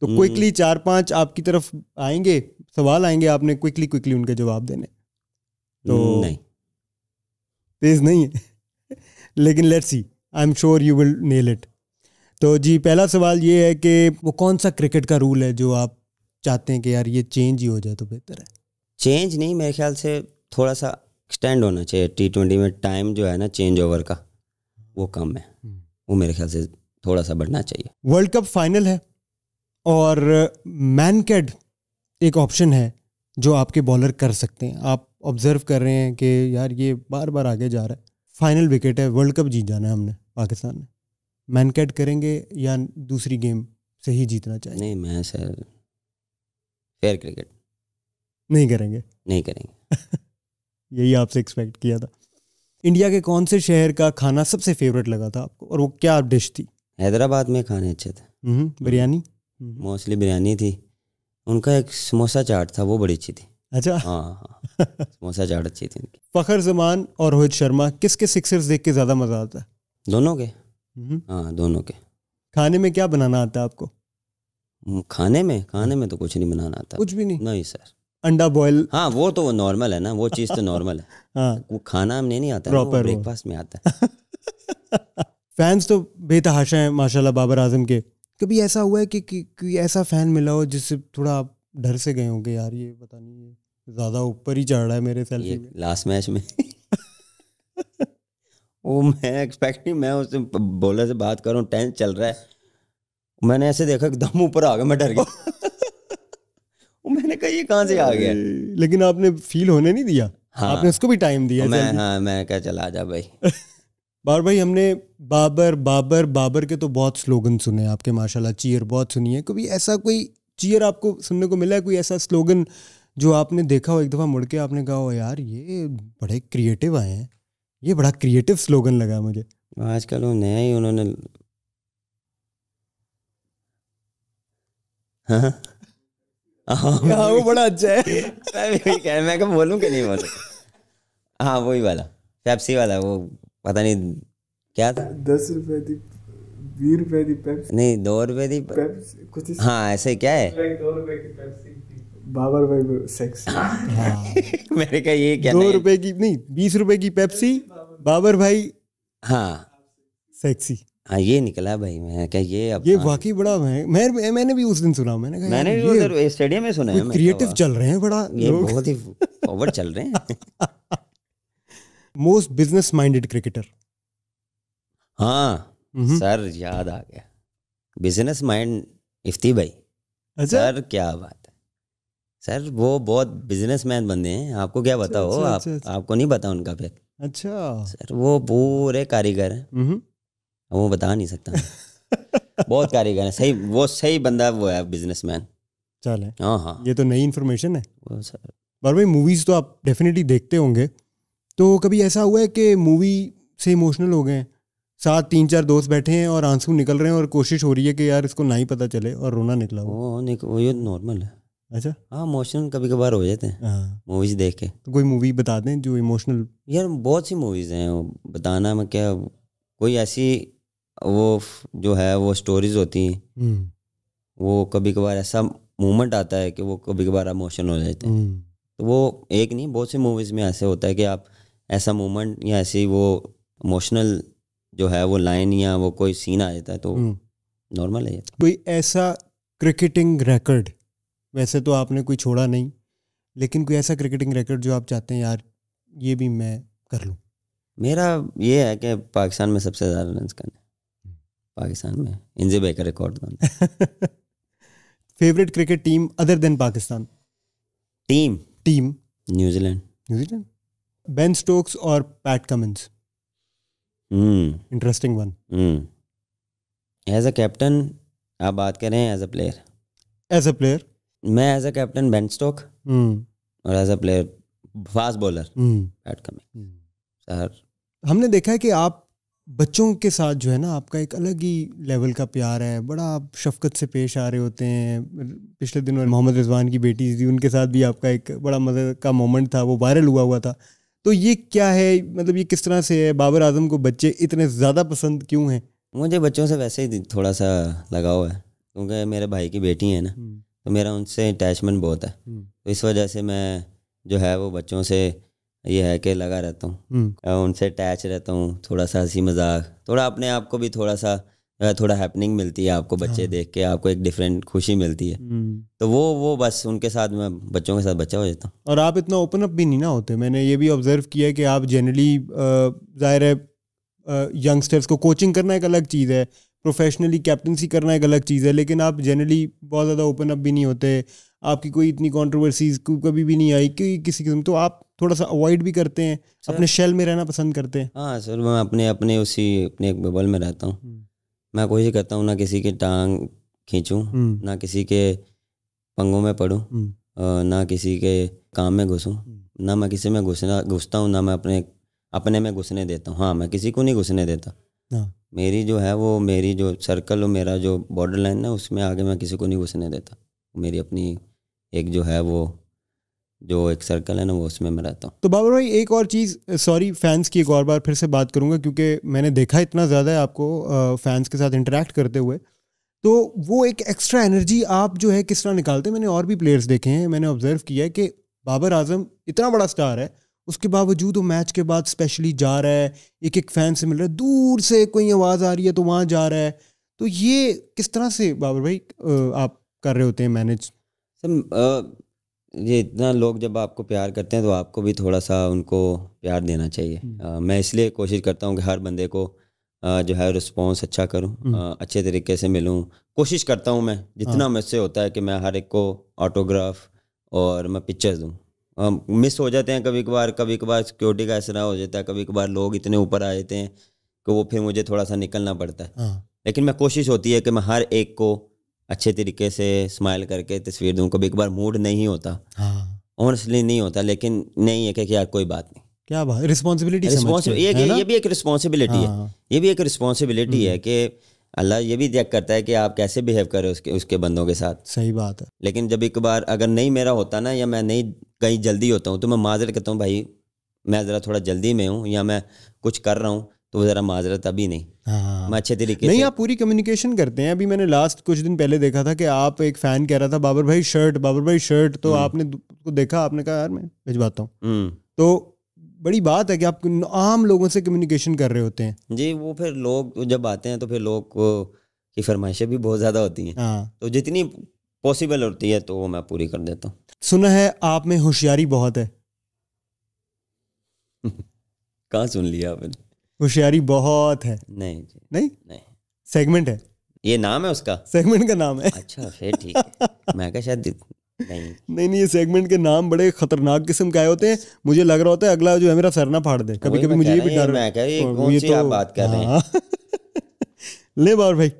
तो क्विकली हम्म। चार पांच आपकी तरफ आएंगे सवाल आएंगे आपने क्विकली क्विकली उनके जवाब देने तो नहीं तेज नहीं है लेकिन let see I am sure you will nail it तो जी पहला सवाल ये है कि वो कौन सा क्रिकेट का रूल है जो आप चाहते हैं कि यार ये चेंज ही हो जाए तो बेहतर है चेंज नहीं मेरे ख्याल से थोड़ा सा एक्सटेंड होना चाहिए टी ट्वेंटी में टाइम जो है ना चेंज ओवर का वो कम है हम्म। वो मेरे ख्याल से थोड़ा सा बढ़ना चाहिए वर्ल्ड कप फाइनल है और मैनकेड एक ऑप्शन है जो आपके बॉलर कर सकते हैं आप ऑब्जर्व कर रहे हैं कि यार ये बार बार आगे जा रहा है फाइनल विकेट है वर्ल्ड कप जीत जाना है हमने पाकिस्तान ने मैनकेट करेंगे या दूसरी गेम से ही जीतना चाहिए नहीं मैं सर फेयर क्रिकेट नहीं करेंगे नहीं करेंगे यही आपसे एक्सपेक्ट किया था इंडिया के कौन से शहर का खाना सबसे फेवरेट लगा था आपको और वो क्या डिश थी हैदराबाद में खाने अच्छे थे हम्म, बिरयानी मोस्टली हम्म। बिरयानी थी उनका एक समोसा चाट था वो बड़ी अच्छी थी अच्छा हाँ, हाँ, हाँ। समोसा चाट अच्छी थी इनकी फखर जमान और रोहित शर्मा किसके सिक्सर्स देख के ज़्यादा मज़ा आता है दोनों के हम्म। हाँ दोनों के खाने में क्या बनाना आता है आपको हम्म, खाने में खाने में तो कुछ नहीं बनाना आता कुछ भी नहीं नहीं सर अंडा बॉयल हाँ वो तो नॉर्मल है ना वो चीज़ तो नॉर्मल है हाँ। वो खाना हमने नहीं आता प्रॉपर ब्रेकफास्ट में आता है फैंस तो बेतहाशा हैं माशाल्लाह बाबर आजम के कभी ऐसा हुआ है कि, कि, ऐसा फ़ैन मिला हो जिससे थोड़ा आप डर से गए होंगे यार ये पता नहीं है ज़्यादा ऊपर ही चढ़ रहा है मेरे सेल्फी में लास्ट मैच में वो मैं एक्सपेक्ट नहीं मैं उससे बॉलर से बात करूं रहा टेंस चल रहा है मैंने ऐसे देखा एकदम ऊपर आ गया मैं डर गया वो मैंने कहा ये कहाँ से आ गया लेकिन आपने फील होने नहीं दिया हाँ, आपने उसको भी टाइम दिया मैं हाँ मैं क्या चला जा भाई बार भाई हमने बाबर बाबर बाबर के तो बहुत स्लोगन सुने आपके माशाल्लाह चीयर बहुत सुनी है कभी ऐसा कोई चीयर आपको सुनने को मिला है कोई ऐसा स्लोगन जो आपने देखा हो एक दफ़ा मुड़ के आपने कहा हो यार ये बड़े क्रिएटिव आए हैं ये बड़ा क्रिएटिव स्लोगन लगा मुझे आजकल वो नया ही उन्होंने हाँ, हाँ।, हाँ, हाँ वो बड़ा अच्छा है मैं मैं कब बोलूँ कि नहीं बोल हाँ वही वाला पेप्सी वाला वो पता नहीं क्या था दस रुपए बीस रुपए की पेप्सी नहीं दो रुपए की पेप्सी कुछ हाँ ऐसे क्या है दो रुपए की पेप्सी बाबर भाई सेक्स हाँ। मैंने कहा ये क्या दो रुपए की नहीं बीस रुपए की पेप्सी बाबर भाई हाँ सेक्सी हाँ ये निकला भाई मैं क्या ये अब ये वाकई बड़ा मैं, मैं मैंने भी उस दिन सुना मैंने कहा मैंने भी उधर स्टेडियम में सुना है मैं क्रिएटिव चल रहे हैं बड़ा ये बहुत ही ओवर चल रहे हैं मोस्ट बिजनेस माइंडेड क्रिकेटर हाँ हम्म। सर याद आ गया बिजनेस माइंड इफ्ती भाई अच्छा? सर क्या बात है सर वो बहुत बिजनेस मैन बंदे हैं आपको क्या अच्छा, बताओ अच्छा, अच्छा, आप, अच्छा। आपको नहीं पता उनका फिर अच्छा सर वो पूरे कारीगर हैं हम्म। वो बता नहीं सकता बहुत कारीगर है सही वो सही बंदा वो है बिजनेस मैन चल है हाँ हाँ ये तो नई इन्फॉर्मेशन है वो सर बार भाई मूवीज़ तो आप डेफिनेटली देखते होंगे तो कभी ऐसा हुआ है कि मूवी से इमोशनल हो गए हैं साथ तीन चार दोस्त बैठे हैं और आंसू निकल रहे हैं और कोशिश हो रही है कि यार इसको ना ही पता चले और रोना निकला वो वो ये नॉर्मल है अच्छा हाँ इमोशनल कभी कभार हो जाते हैं मूवीज हाँ। देख के तो कोई मूवी बता दें जो इमोशनल यार बहुत सी मूवीज़ हैं बताना मैं क्या कोई ऐसी वो जो है वो स्टोरीज होती हैं हम्म। वो कभी कभार ऐसा मोमेंट आता है कि वो कभी कभार इमोशन हो जाते हैं हम्म। तो वो एक नहीं बहुत सी मूवीज़ में ऐसे होता है कि आप ऐसा मोमेंट या ऐसी वो इमोशनल जो है वो लाइन या वो कोई सीन आ जाता है तो नॉर्मल हम्म। है कोई ऐसा क्रिकेटिंग रिकॉर्ड वैसे तो आपने कोई छोड़ा नहीं लेकिन कोई ऐसा क्रिकेटिंग रिकॉर्ड जो आप चाहते हैं यार ये भी मैं कर लूँ मेरा ये है कि पाकिस्तान में सबसे ज़्यादा रन करना हम्म। पाकिस्तान में इंजिबे का रिकॉर्ड बनना favourite cricket team other than Pakistan team team New Zealand New Zealand Ben Stokes और Pat Cummins interesting one as a captain आप बात करें as a player as a player मैं as a captain Ben Stokes और as a player fast bowler Pat Cummins sir हमने देखा है कि आप बच्चों के साथ जो है ना आपका एक अलग ही लेवल का प्यार है बड़ा आप शफकत से पेश आ रहे होते हैं पिछले दिनों मोहम्मद रिजवान की बेटी थी उनके साथ भी आपका एक बड़ा मज़े का मोमेंट था वो वायरल हुआ हुआ था तो ये क्या है मतलब ये किस तरह से है बाबर आजम को बच्चे इतने ज़्यादा पसंद क्यों हैं मुझे बच्चों से वैसे ही थोड़ा सा लगाव है क्योंकि मेरे भाई की बेटी है ना हम्म। तो मेरा उनसे अटैचमेंट बहुत है हम्म। तो इस वजह से मैं जो है वो बच्चों से ये है कि लगा रहता हूँ हम्म। उनसे अटैच रहता हूँ थोड़ा सा हंसी मजाक थोड़ा अपने आप को भी थोड़ा सा थोड़ा हैपनिंग मिलती है आपको बच्चे हाँ। देख के आपको एक डिफरेंट खुशी मिलती है हम्म। तो वो वो बस उनके साथ मैं बच्चों के साथ बच्चा हो जाता हूँ और आप इतना ओपन अप भी नहीं ना होते मैंने ये भी ऑब्जर्व किया कि आप जनरली ज़ाहिर है यंगस्टर्स को कोचिंग करना एक अलग चीज़ है प्रोफेशनली कैप्टनसी करना एक अलग चीज़ है लेकिन आप जनरली बहुत ज़्यादा ओपन अप भी नहीं होते आपकी कोई इतनी कॉन्ट्रोवर्सीज कभी भी नहीं आई कि किसी किस्म तो आप थोड़ा सा अवॉइड भी करते हैं अपने शेल में रहना पसंद करते हैं हाँ सर मैं अपने अपने उसी अपने एक बबल में रहता हूँ हम्म। मैं कोशिश करता हूँ ना किसी की टांग खींचूँ हम्म। ना किसी के पंगों में पड़ूँ हम्म। ना किसी के काम में घुसूँ हम्म। ना मैं किसी में घुसना घुसता हूँ ना मैं अपने अपने में घुसने देता हूँ हाँ मैं किसी को नहीं घुसने देता हाँ। मेरी जो है वो मेरी जो सर्कल और मेरा जो बॉर्डर लाइन है उसमें आगे मैं किसी को नहीं घुसने देता मेरी अपनी एक जो है वो जो एक सर्कल है ना वो उसमें मैं रहता हूँ तो बाबर भाई एक और चीज़ सॉरी फैंस की एक और बार फिर से बात करूँगा क्योंकि मैंने देखा इतना ज़्यादा है आपको फैंस के साथ इंटरेक्ट करते हुए तो वो एक एक्स्ट्रा एनर्जी आप जो है किस तरह निकालते हैं मैंने और भी प्लेयर्स देखे हैं मैंने ऑब्जर्व किया है कि बाबर आजम इतना बड़ा स्टार है उसके बावजूद वो मैच के बाद स्पेशली जा रहा है एक एक फैन से मिल रहा है दूर से कोई आवाज़ आ रही है तो वहाँ जा रहा है तो ये किस तरह से बाबर भाई आप कर रहे होते हैं मैनेज सर ये इतना लोग जब आपको प्यार करते हैं तो आपको भी थोड़ा सा उनको प्यार देना चाहिए आ, हम्म। मैं इसलिए कोशिश करता हूँ कि हर बंदे को आ, जो है रिस्पॉन्स अच्छा करूँ हम्म। अच्छे तरीके से मिलूँ कोशिश करता हूँ मैं जितना हाँ। मुझसे होता है कि मैं हर एक को ऑटोग्राफ और मैं पिक्चर्स दूँ मिस हो जाते हैं कभी कभार कभी कभार सिक्योरिटी का ऐसा हो जाता है कभी कभार लोग इतने ऊपर आ जाते हैं कि वो फिर मुझे थोड़ा सा निकलना पड़ता है हाँ। लेकिन मैं कोशिश होती है कि मैं हर एक को अच्छे तरीके से स्माइल करके तस्वीर दूँ कभी एक बार मूड नहीं होता ऑनस्टली हाँ। ऑनेस्टली नहीं होता लेकिन नहीं है कि यार कोई बात नहीं क्या बात रिस्पॉन्सिबिलिटी ये, ये भी एक रिस्पॉन्सिबिलिटी हाँ। है ये भी एक रिस्पॉन्सिबिलिटी है हम्म। कि अल्लाह ये भी चेक करता है कि आप कैसे बिहेव करें उसके उसके बंदों के साथ सही बात है लेकिन जब एक बार अगर नहीं मेरा होता ना या मैं नहीं कहीं जल्दी होता हूँ तो मैं माजर कहता हूँ भाई मैं ज़रा थोड़ा जल्दी में हूँ या मैं कुछ कर रहा हूँ तो ज़रा माजरत अभी नहीं हाँ। मैं अच्छे तरीके नहीं आप पूरी कम्युनिकेशन करते हैं अभी मैंने लास्ट कुछ दिन पहले देखा था कि आप एक फ़ैन कह रहा था बाबर भाई शर्ट बाबर भाई शर्ट तो हम्म। आपने देखा आपने कहा यार मैं भिजवाता हूँ हम्म। तो बड़ी बात है कि आप आम लोगों से कम्युनिकेशन कर रहे होते हैं जी वो फिर लोग जब आते हैं तो फिर लोग की फरमाइशें भी बहुत ज़्यादा होती हैं हाँ। तो जितनी पॉसिबल होती है तो वो मैं पूरी कर देता हूँ सुना है आप में होशियारी बहुत है कहाँ सुन लिया आपने होशियारी बहुत है नहीं जी नहीं नहीं सेगमेंट है ये नाम है उसका सेगमेंट का नाम है अच्छा फिर ठीक है मैं क्या शायद नहीं नहीं नहीं ये सेगमेंट के नाम बड़े खतरनाक किस्म के आए होते हैं मुझे लग रहा होता है अगला जो है मेरा सरना फाड़ दे कभी कभी मुझे ये भी डर मैं ये तो आप बात कर रहे हैं हाँ। ले बार भाई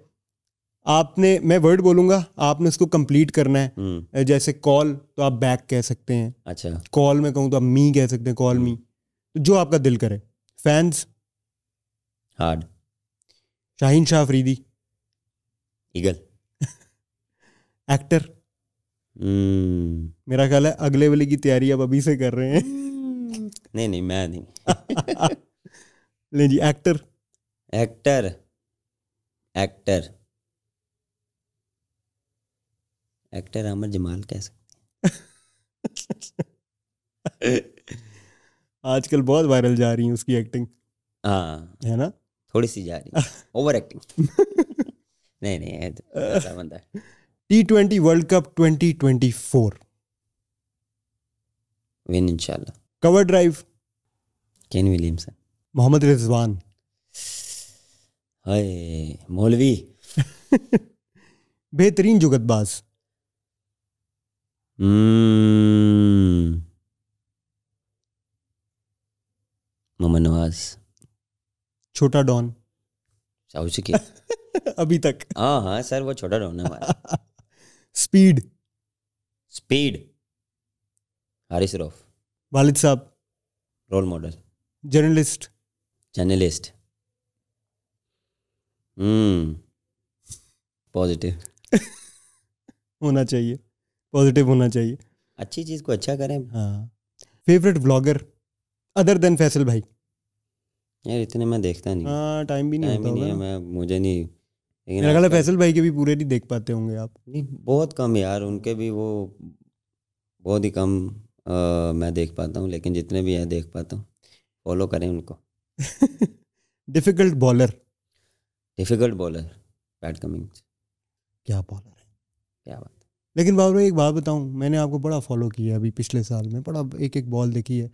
आपने मैं वर्ड बोलूंगा आपने उसको कंप्लीट करना है हम्म। जैसे कॉल तो आप बैक कह सकते हैं अच्छा कॉल में कहूँ तो आप मी कह सकते हैं कॉल मी हम्म। तो जो आपका दिल करे fans hard Shaheen Shah Afridi eagle actor मेरा ख्याल है अगले वाले की तैयारी अब अभी से कर रहे हैं hmm. नहीं नहीं मैं नहीं नहीं जी actor actor actor actor Aamer Jamal कह सकते आजकल बहुत वायरल जा रही है उसकी एक्टिंग हाँ है ना थोड़ी सी जा रही ओवर एक्टिंग नहीं नहीं बंदा है T twenty world cup twenty twenty four win इंशाल्लाह cover drive Kane Williamson Mohammad Rizwan हाय मौलवी बेहतरीन जुगतबाज हम्म। मोहम्मद नवाज छोटा डॉन साउसिकी अभी तक हाँ हाँ सर वो छोटा डॉन है स्पीड स्पीड हरी सरोफ वालिद साहब रोल मॉडल जर्नलिस्ट जर्नलिस्ट हम्म। पॉजिटिव होना चाहिए पॉजिटिव होना चाहिए अच्छी चीज़ को अच्छा करें हाँ favourite blogger other than Faisal भाई यार इतने मैं देखता नहीं हाँ टाइम भी नहीं है मैं मुझे नहीं लेकिन मेरा ख्याल फैसल भाई के भी पूरे नहीं देख पाते होंगे आप नहीं बहुत कम यार उनके भी वो बहुत ही कम आ, मैं देख पाता हूँ लेकिन जितने भी है देख पाता हूँ फॉलो करें उनको difficult bowler difficult bowler Pat Cummins क्या बॉलर है क्या बात लेकिन बाबू भाई एक बात बताऊँ मैंने आपको बड़ा फॉलो किया अभी पिछले साल में बड़ा एक एक बॉल देखी है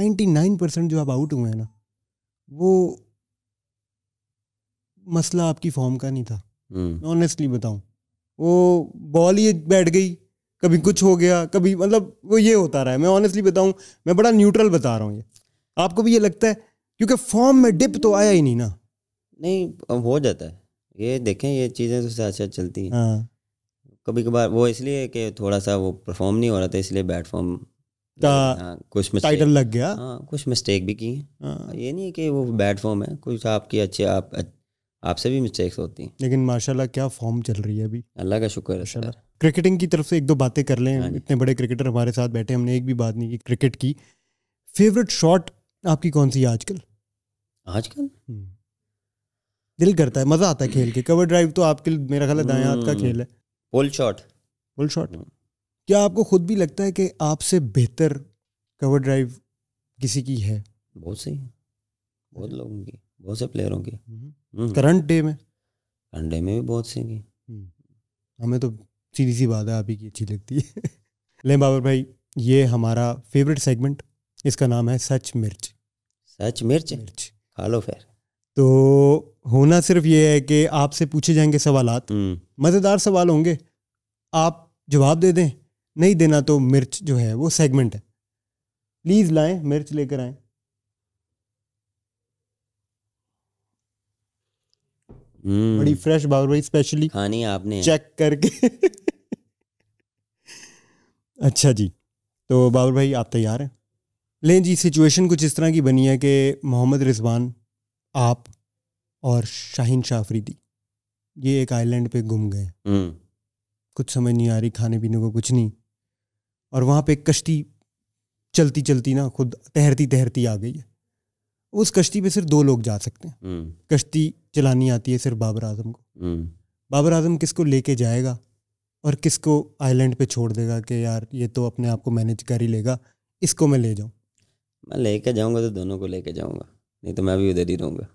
नाइन्टी नाइन परसेंट जो आप आउट हुए हैं ना वो मसला आपकी फॉर्म का नहीं था हम्म। मैं ऑनेस्टली बताऊं वो बॉल ही बैठ गई कभी कुछ हो गया कभी मतलब वो ये होता रहा है मैं ऑनेस्टली बताऊं मैं बड़ा न्यूट्रल बता रहा हूँ ये आपको भी ये लगता है क्योंकि फॉर्म में डिप तो आया ही नहीं ना नहीं हो जाता है ये देखें ये चीज़ें तो अच्छा चलती हैं हाँ। कभी कभार वो इसलिए कि थोड़ा सा वो परफॉर्म नहीं हो रहा था इसलिए बैट फॉर्म हाँ, कुछ टाइटल लग गया हाँ, कुछ मिस्टेक भी की हाँ। ये नहीं कि वो बैड फॉर्म है कुछ आपकी अच्छे आप आपसे भी मिस्टेक्स होती हैं लेकिन माशाल्लाह क्या फॉर्म चल रही है अभी अल्लाह का शुक्र है सर क्रिकेटिंग की तरफ से एक दो बातें कर लें इतने बड़े क्रिकेटर हमारे साथ बैठे हमने एक भी बात नहीं की क्रिकेट की फेवरेट शॉट आपकी कौन सी है आजकल आजकल हम्म। दिल करता है मज़ा आता है खेल के कवर ड्राइव तो आपके मेरा ख्याल है दाएं हाथ का हम्म। खेल है पुल शॉट पुल शॉट क्या आपको खुद भी लगता है कि आपसे बेहतर कवर ड्राइव किसी की है बहुत सही है बहुत लोगों की बहुत से प्लेयरों की करंट डे में करंट डे में भी बहुत सी की हम्म। हमें तो सीधी सी बात है आप ही की अच्छी लगती है ले बाबर भाई ये हमारा फेवरेट सेगमेंट इसका नाम है सच मिर्च सच मिर्च मिर्च खा लो फिर तो होना सिर्फ ये है कि आपसे पूछे जाएंगे सवाल हम्म। मज़ेदार सवाल होंगे आप जवाब दे दें नहीं देना तो मिर्च जो है वो सेगमेंट है प्लीज़ लाएं मिर्च लेकर आए Hmm. हम्म। बड़ी फ्रेश बाबर भाई स्पेशली खानी आपने चेक करके अच्छा जी तो बाबर भाई आप तैयार हैं लें जी सिचुएशन कुछ इस तरह की बनी है कि मोहम्मद रिजवान आप और शाहीन शाफरीदी ये एक आइलैंड पे घूम गए hmm. कुछ समझ नहीं आ रही खाने पीने को कुछ नहीं और वहाँ पे कश्ती चलती चलती ना खुद तैरती तैरती आ गई है उस कश्ती पे सिर्फ दो लोग जा सकते हैं हम्म। कश्ती चलानी आती है सिर्फ बाबर आजम को हम्म। बाबर आजम किसको लेके जाएगा और किसको आइलैंड पे छोड़ देगा कि यार ये तो अपने आप को मैनेज कर ही लेगा इसको मैं ले जाऊँ मैं लेके जाऊँगा तो दोनों को लेके जाऊँगा नहीं तो मैं भी उधर ही रहूँगा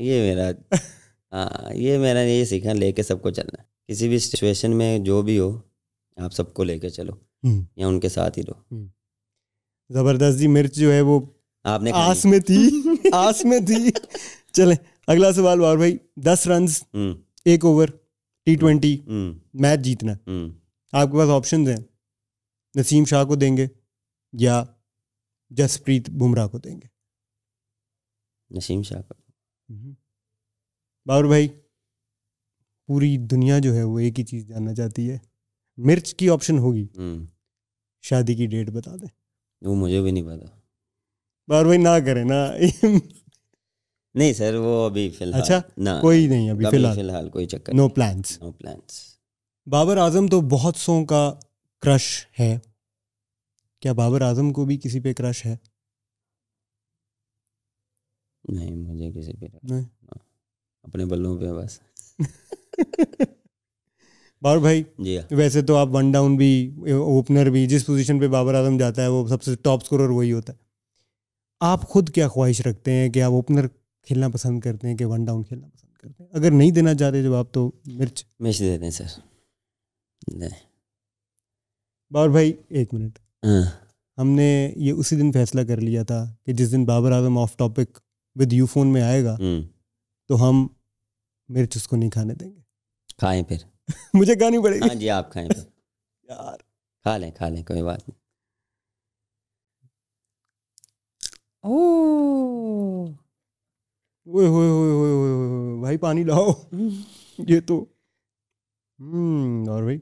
ये मेरा हाँ ये मेरा ये सीखा लेके सबको चलना किसी भी सिचुएशन में जो भी हो आप सबको लेके चलो हम्म। या उनके साथ ही रहो हम्म। जबरदस्त जी मिर्च जो है वो आपने आस में थी आस में थी चले अगला सवाल वार भाई दस रन हम्म। एक ओवर टी ट्वेंटी मैच जीतना आपके पास ऑप्शन हैं नसीम शाह को देंगे या जसप्रीत बुमराह को देंगे नसीम शाह को बाबर भाई पूरी दुनिया जो है वो एक ही चीज़ जानना चाहती है मिर्च की ऑप्शन होगी हम्म। शादी की डेट बता दे वो मुझे भी नहीं पता बार भाई ना करें ना नहीं सर वो अभी फिलहाल अच्छा ना कोई नहीं अभी फिलहाल फिलहाल कोई चक्कर no plans no plans Babar Azam तो बहुत सो का क्रश है क्या बाबर आजम को भी किसी पे क्रश है नहीं मुझे किसी पे नहीं अपने बल्लों पे बस बाबर भाई जी वैसे तो आप वन डाउन भी ओपनर भी जिस पोजीशन पे बाबर आजम जाता है वो सबसे टॉप स्कोरर वही होता है आप खुद क्या ख्वाहिश रखते हैं कि आप ओपनर खेलना पसंद करते हैं कि वन डाउन खेलना पसंद करते हैं अगर नहीं देना चाहते जब आप तो मिर्च मिर्च दे दें सर नहीं बाबर भाई एक मिनट हाँ। हमने ये उसी दिन फैसला कर लिया था कि जिस दिन Babar Azam off topic with you phone में आएगा हम्म। तो हम मिर्च उसको नहीं खाने देंगे खाएं फिर मुझे खानी पड़ेगी हाँ जी आप खाएं यार खा लें खा लें कोई बात नहीं ओ ओए होए होए होए होए भाई पानी लाओ ये तो हम्म और भाई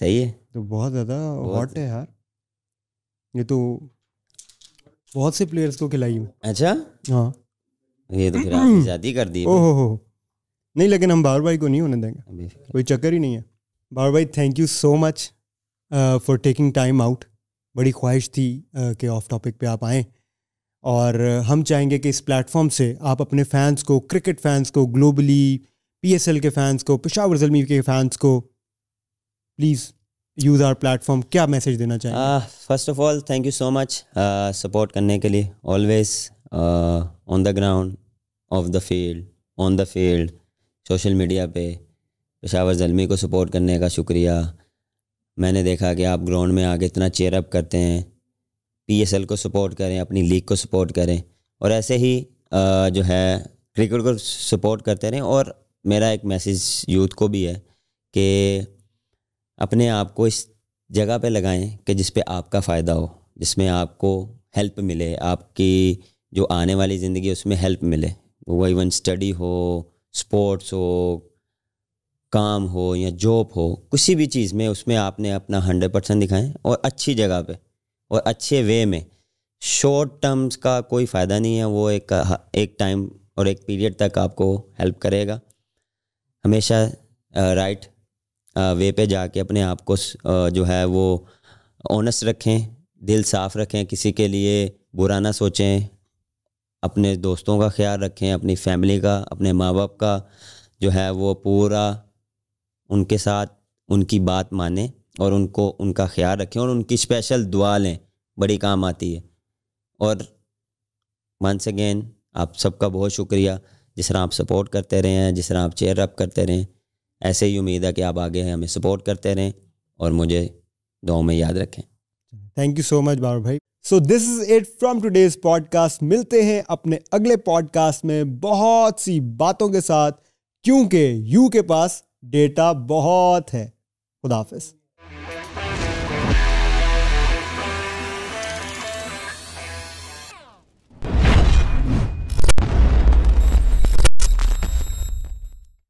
सही है तो बहुत ज़्यादा हॉट है यार ये तो बहुत से प्लेयर्स को खिलाई अच्छा हाँ ये तो फिर आपने ज़्यादा कर दी ओहो नहीं लेकिन हम बाबर भाई को नहीं होने देंगे कोई चक्कर ही नहीं है बाबर भाई thank you so much for taking time out बड़ी ख्वाहिश थी uh, कि ऑफ टॉपिक पे आप आएँ और uh, हम चाहेंगे कि इस प्लेटफॉर्म से आप अपने फैंस को क्रिकेट फैंस को ग्लोबली पी के फैंस को पेशावर जलमी के फैंस को प्लीज़ यूज़ आर प्लेटफॉर्म क्या मैसेज देना चाहिए first of all thank you so much support करने के लिए always on the ground off the field on the field social media पे पेशावर जलमी को सपोर्ट करने का शुक्रिया मैंने देखा कि आप ग्राउंड में आके इतना चेयरअप करते हैं पीएसएल को सपोर्ट करें अपनी लीग को सपोर्ट करें और ऐसे ही जो है क्रिकेट को सपोर्ट करते रहें और मेरा एक मैसेज यूथ को भी है कि अपने आप को इस जगह पे लगाएं कि जिस पे आपका फ़ायदा हो जिसमें आपको हेल्प मिले आपकी जो आने वाली ज़िंदगी उसमें हेल्प मिले वो इवन स्टडी हो स्पोर्ट्स हो काम हो या जॉब हो किसी भी चीज़ में उसमें आपने अपना हंड्रेड परसेंट दिखाएँ और अच्छी जगह पे और अच्छे वे में शॉर्ट टर्म्स का कोई फ़ायदा नहीं है वो एक एक टाइम और एक पीरियड तक आपको हेल्प करेगा हमेशा राइट वे पे जाके अपने आप को जो है वो ऑनेस्ट रखें दिल साफ़ रखें किसी के लिए बुरा ना सोचें अपने दोस्तों का ख्याल रखें अपनी फैमिली का अपने माँ बाप का जो है वो पूरा उनके साथ उनकी बात माने और उनको उनका ख्याल रखें और उनकी स्पेशल दुआ लें बड़ी काम आती है और वंस अगेन आप सबका बहुत शुक्रिया जिस तरह आप सपोर्ट करते रहे हैं जिस तरह आप चेयर अप करते रहें ऐसे ही उम्मीद है कि आप आगे हमें सपोर्ट करते रहें और मुझे दो में याद रखें thank you so much Babar भाई so this is it from today's podcast मिलते हैं अपने अगले पॉडकास्ट में बहुत सी बातों के साथ क्योंकि यू के पास डेटा बहुत है खुदाफिज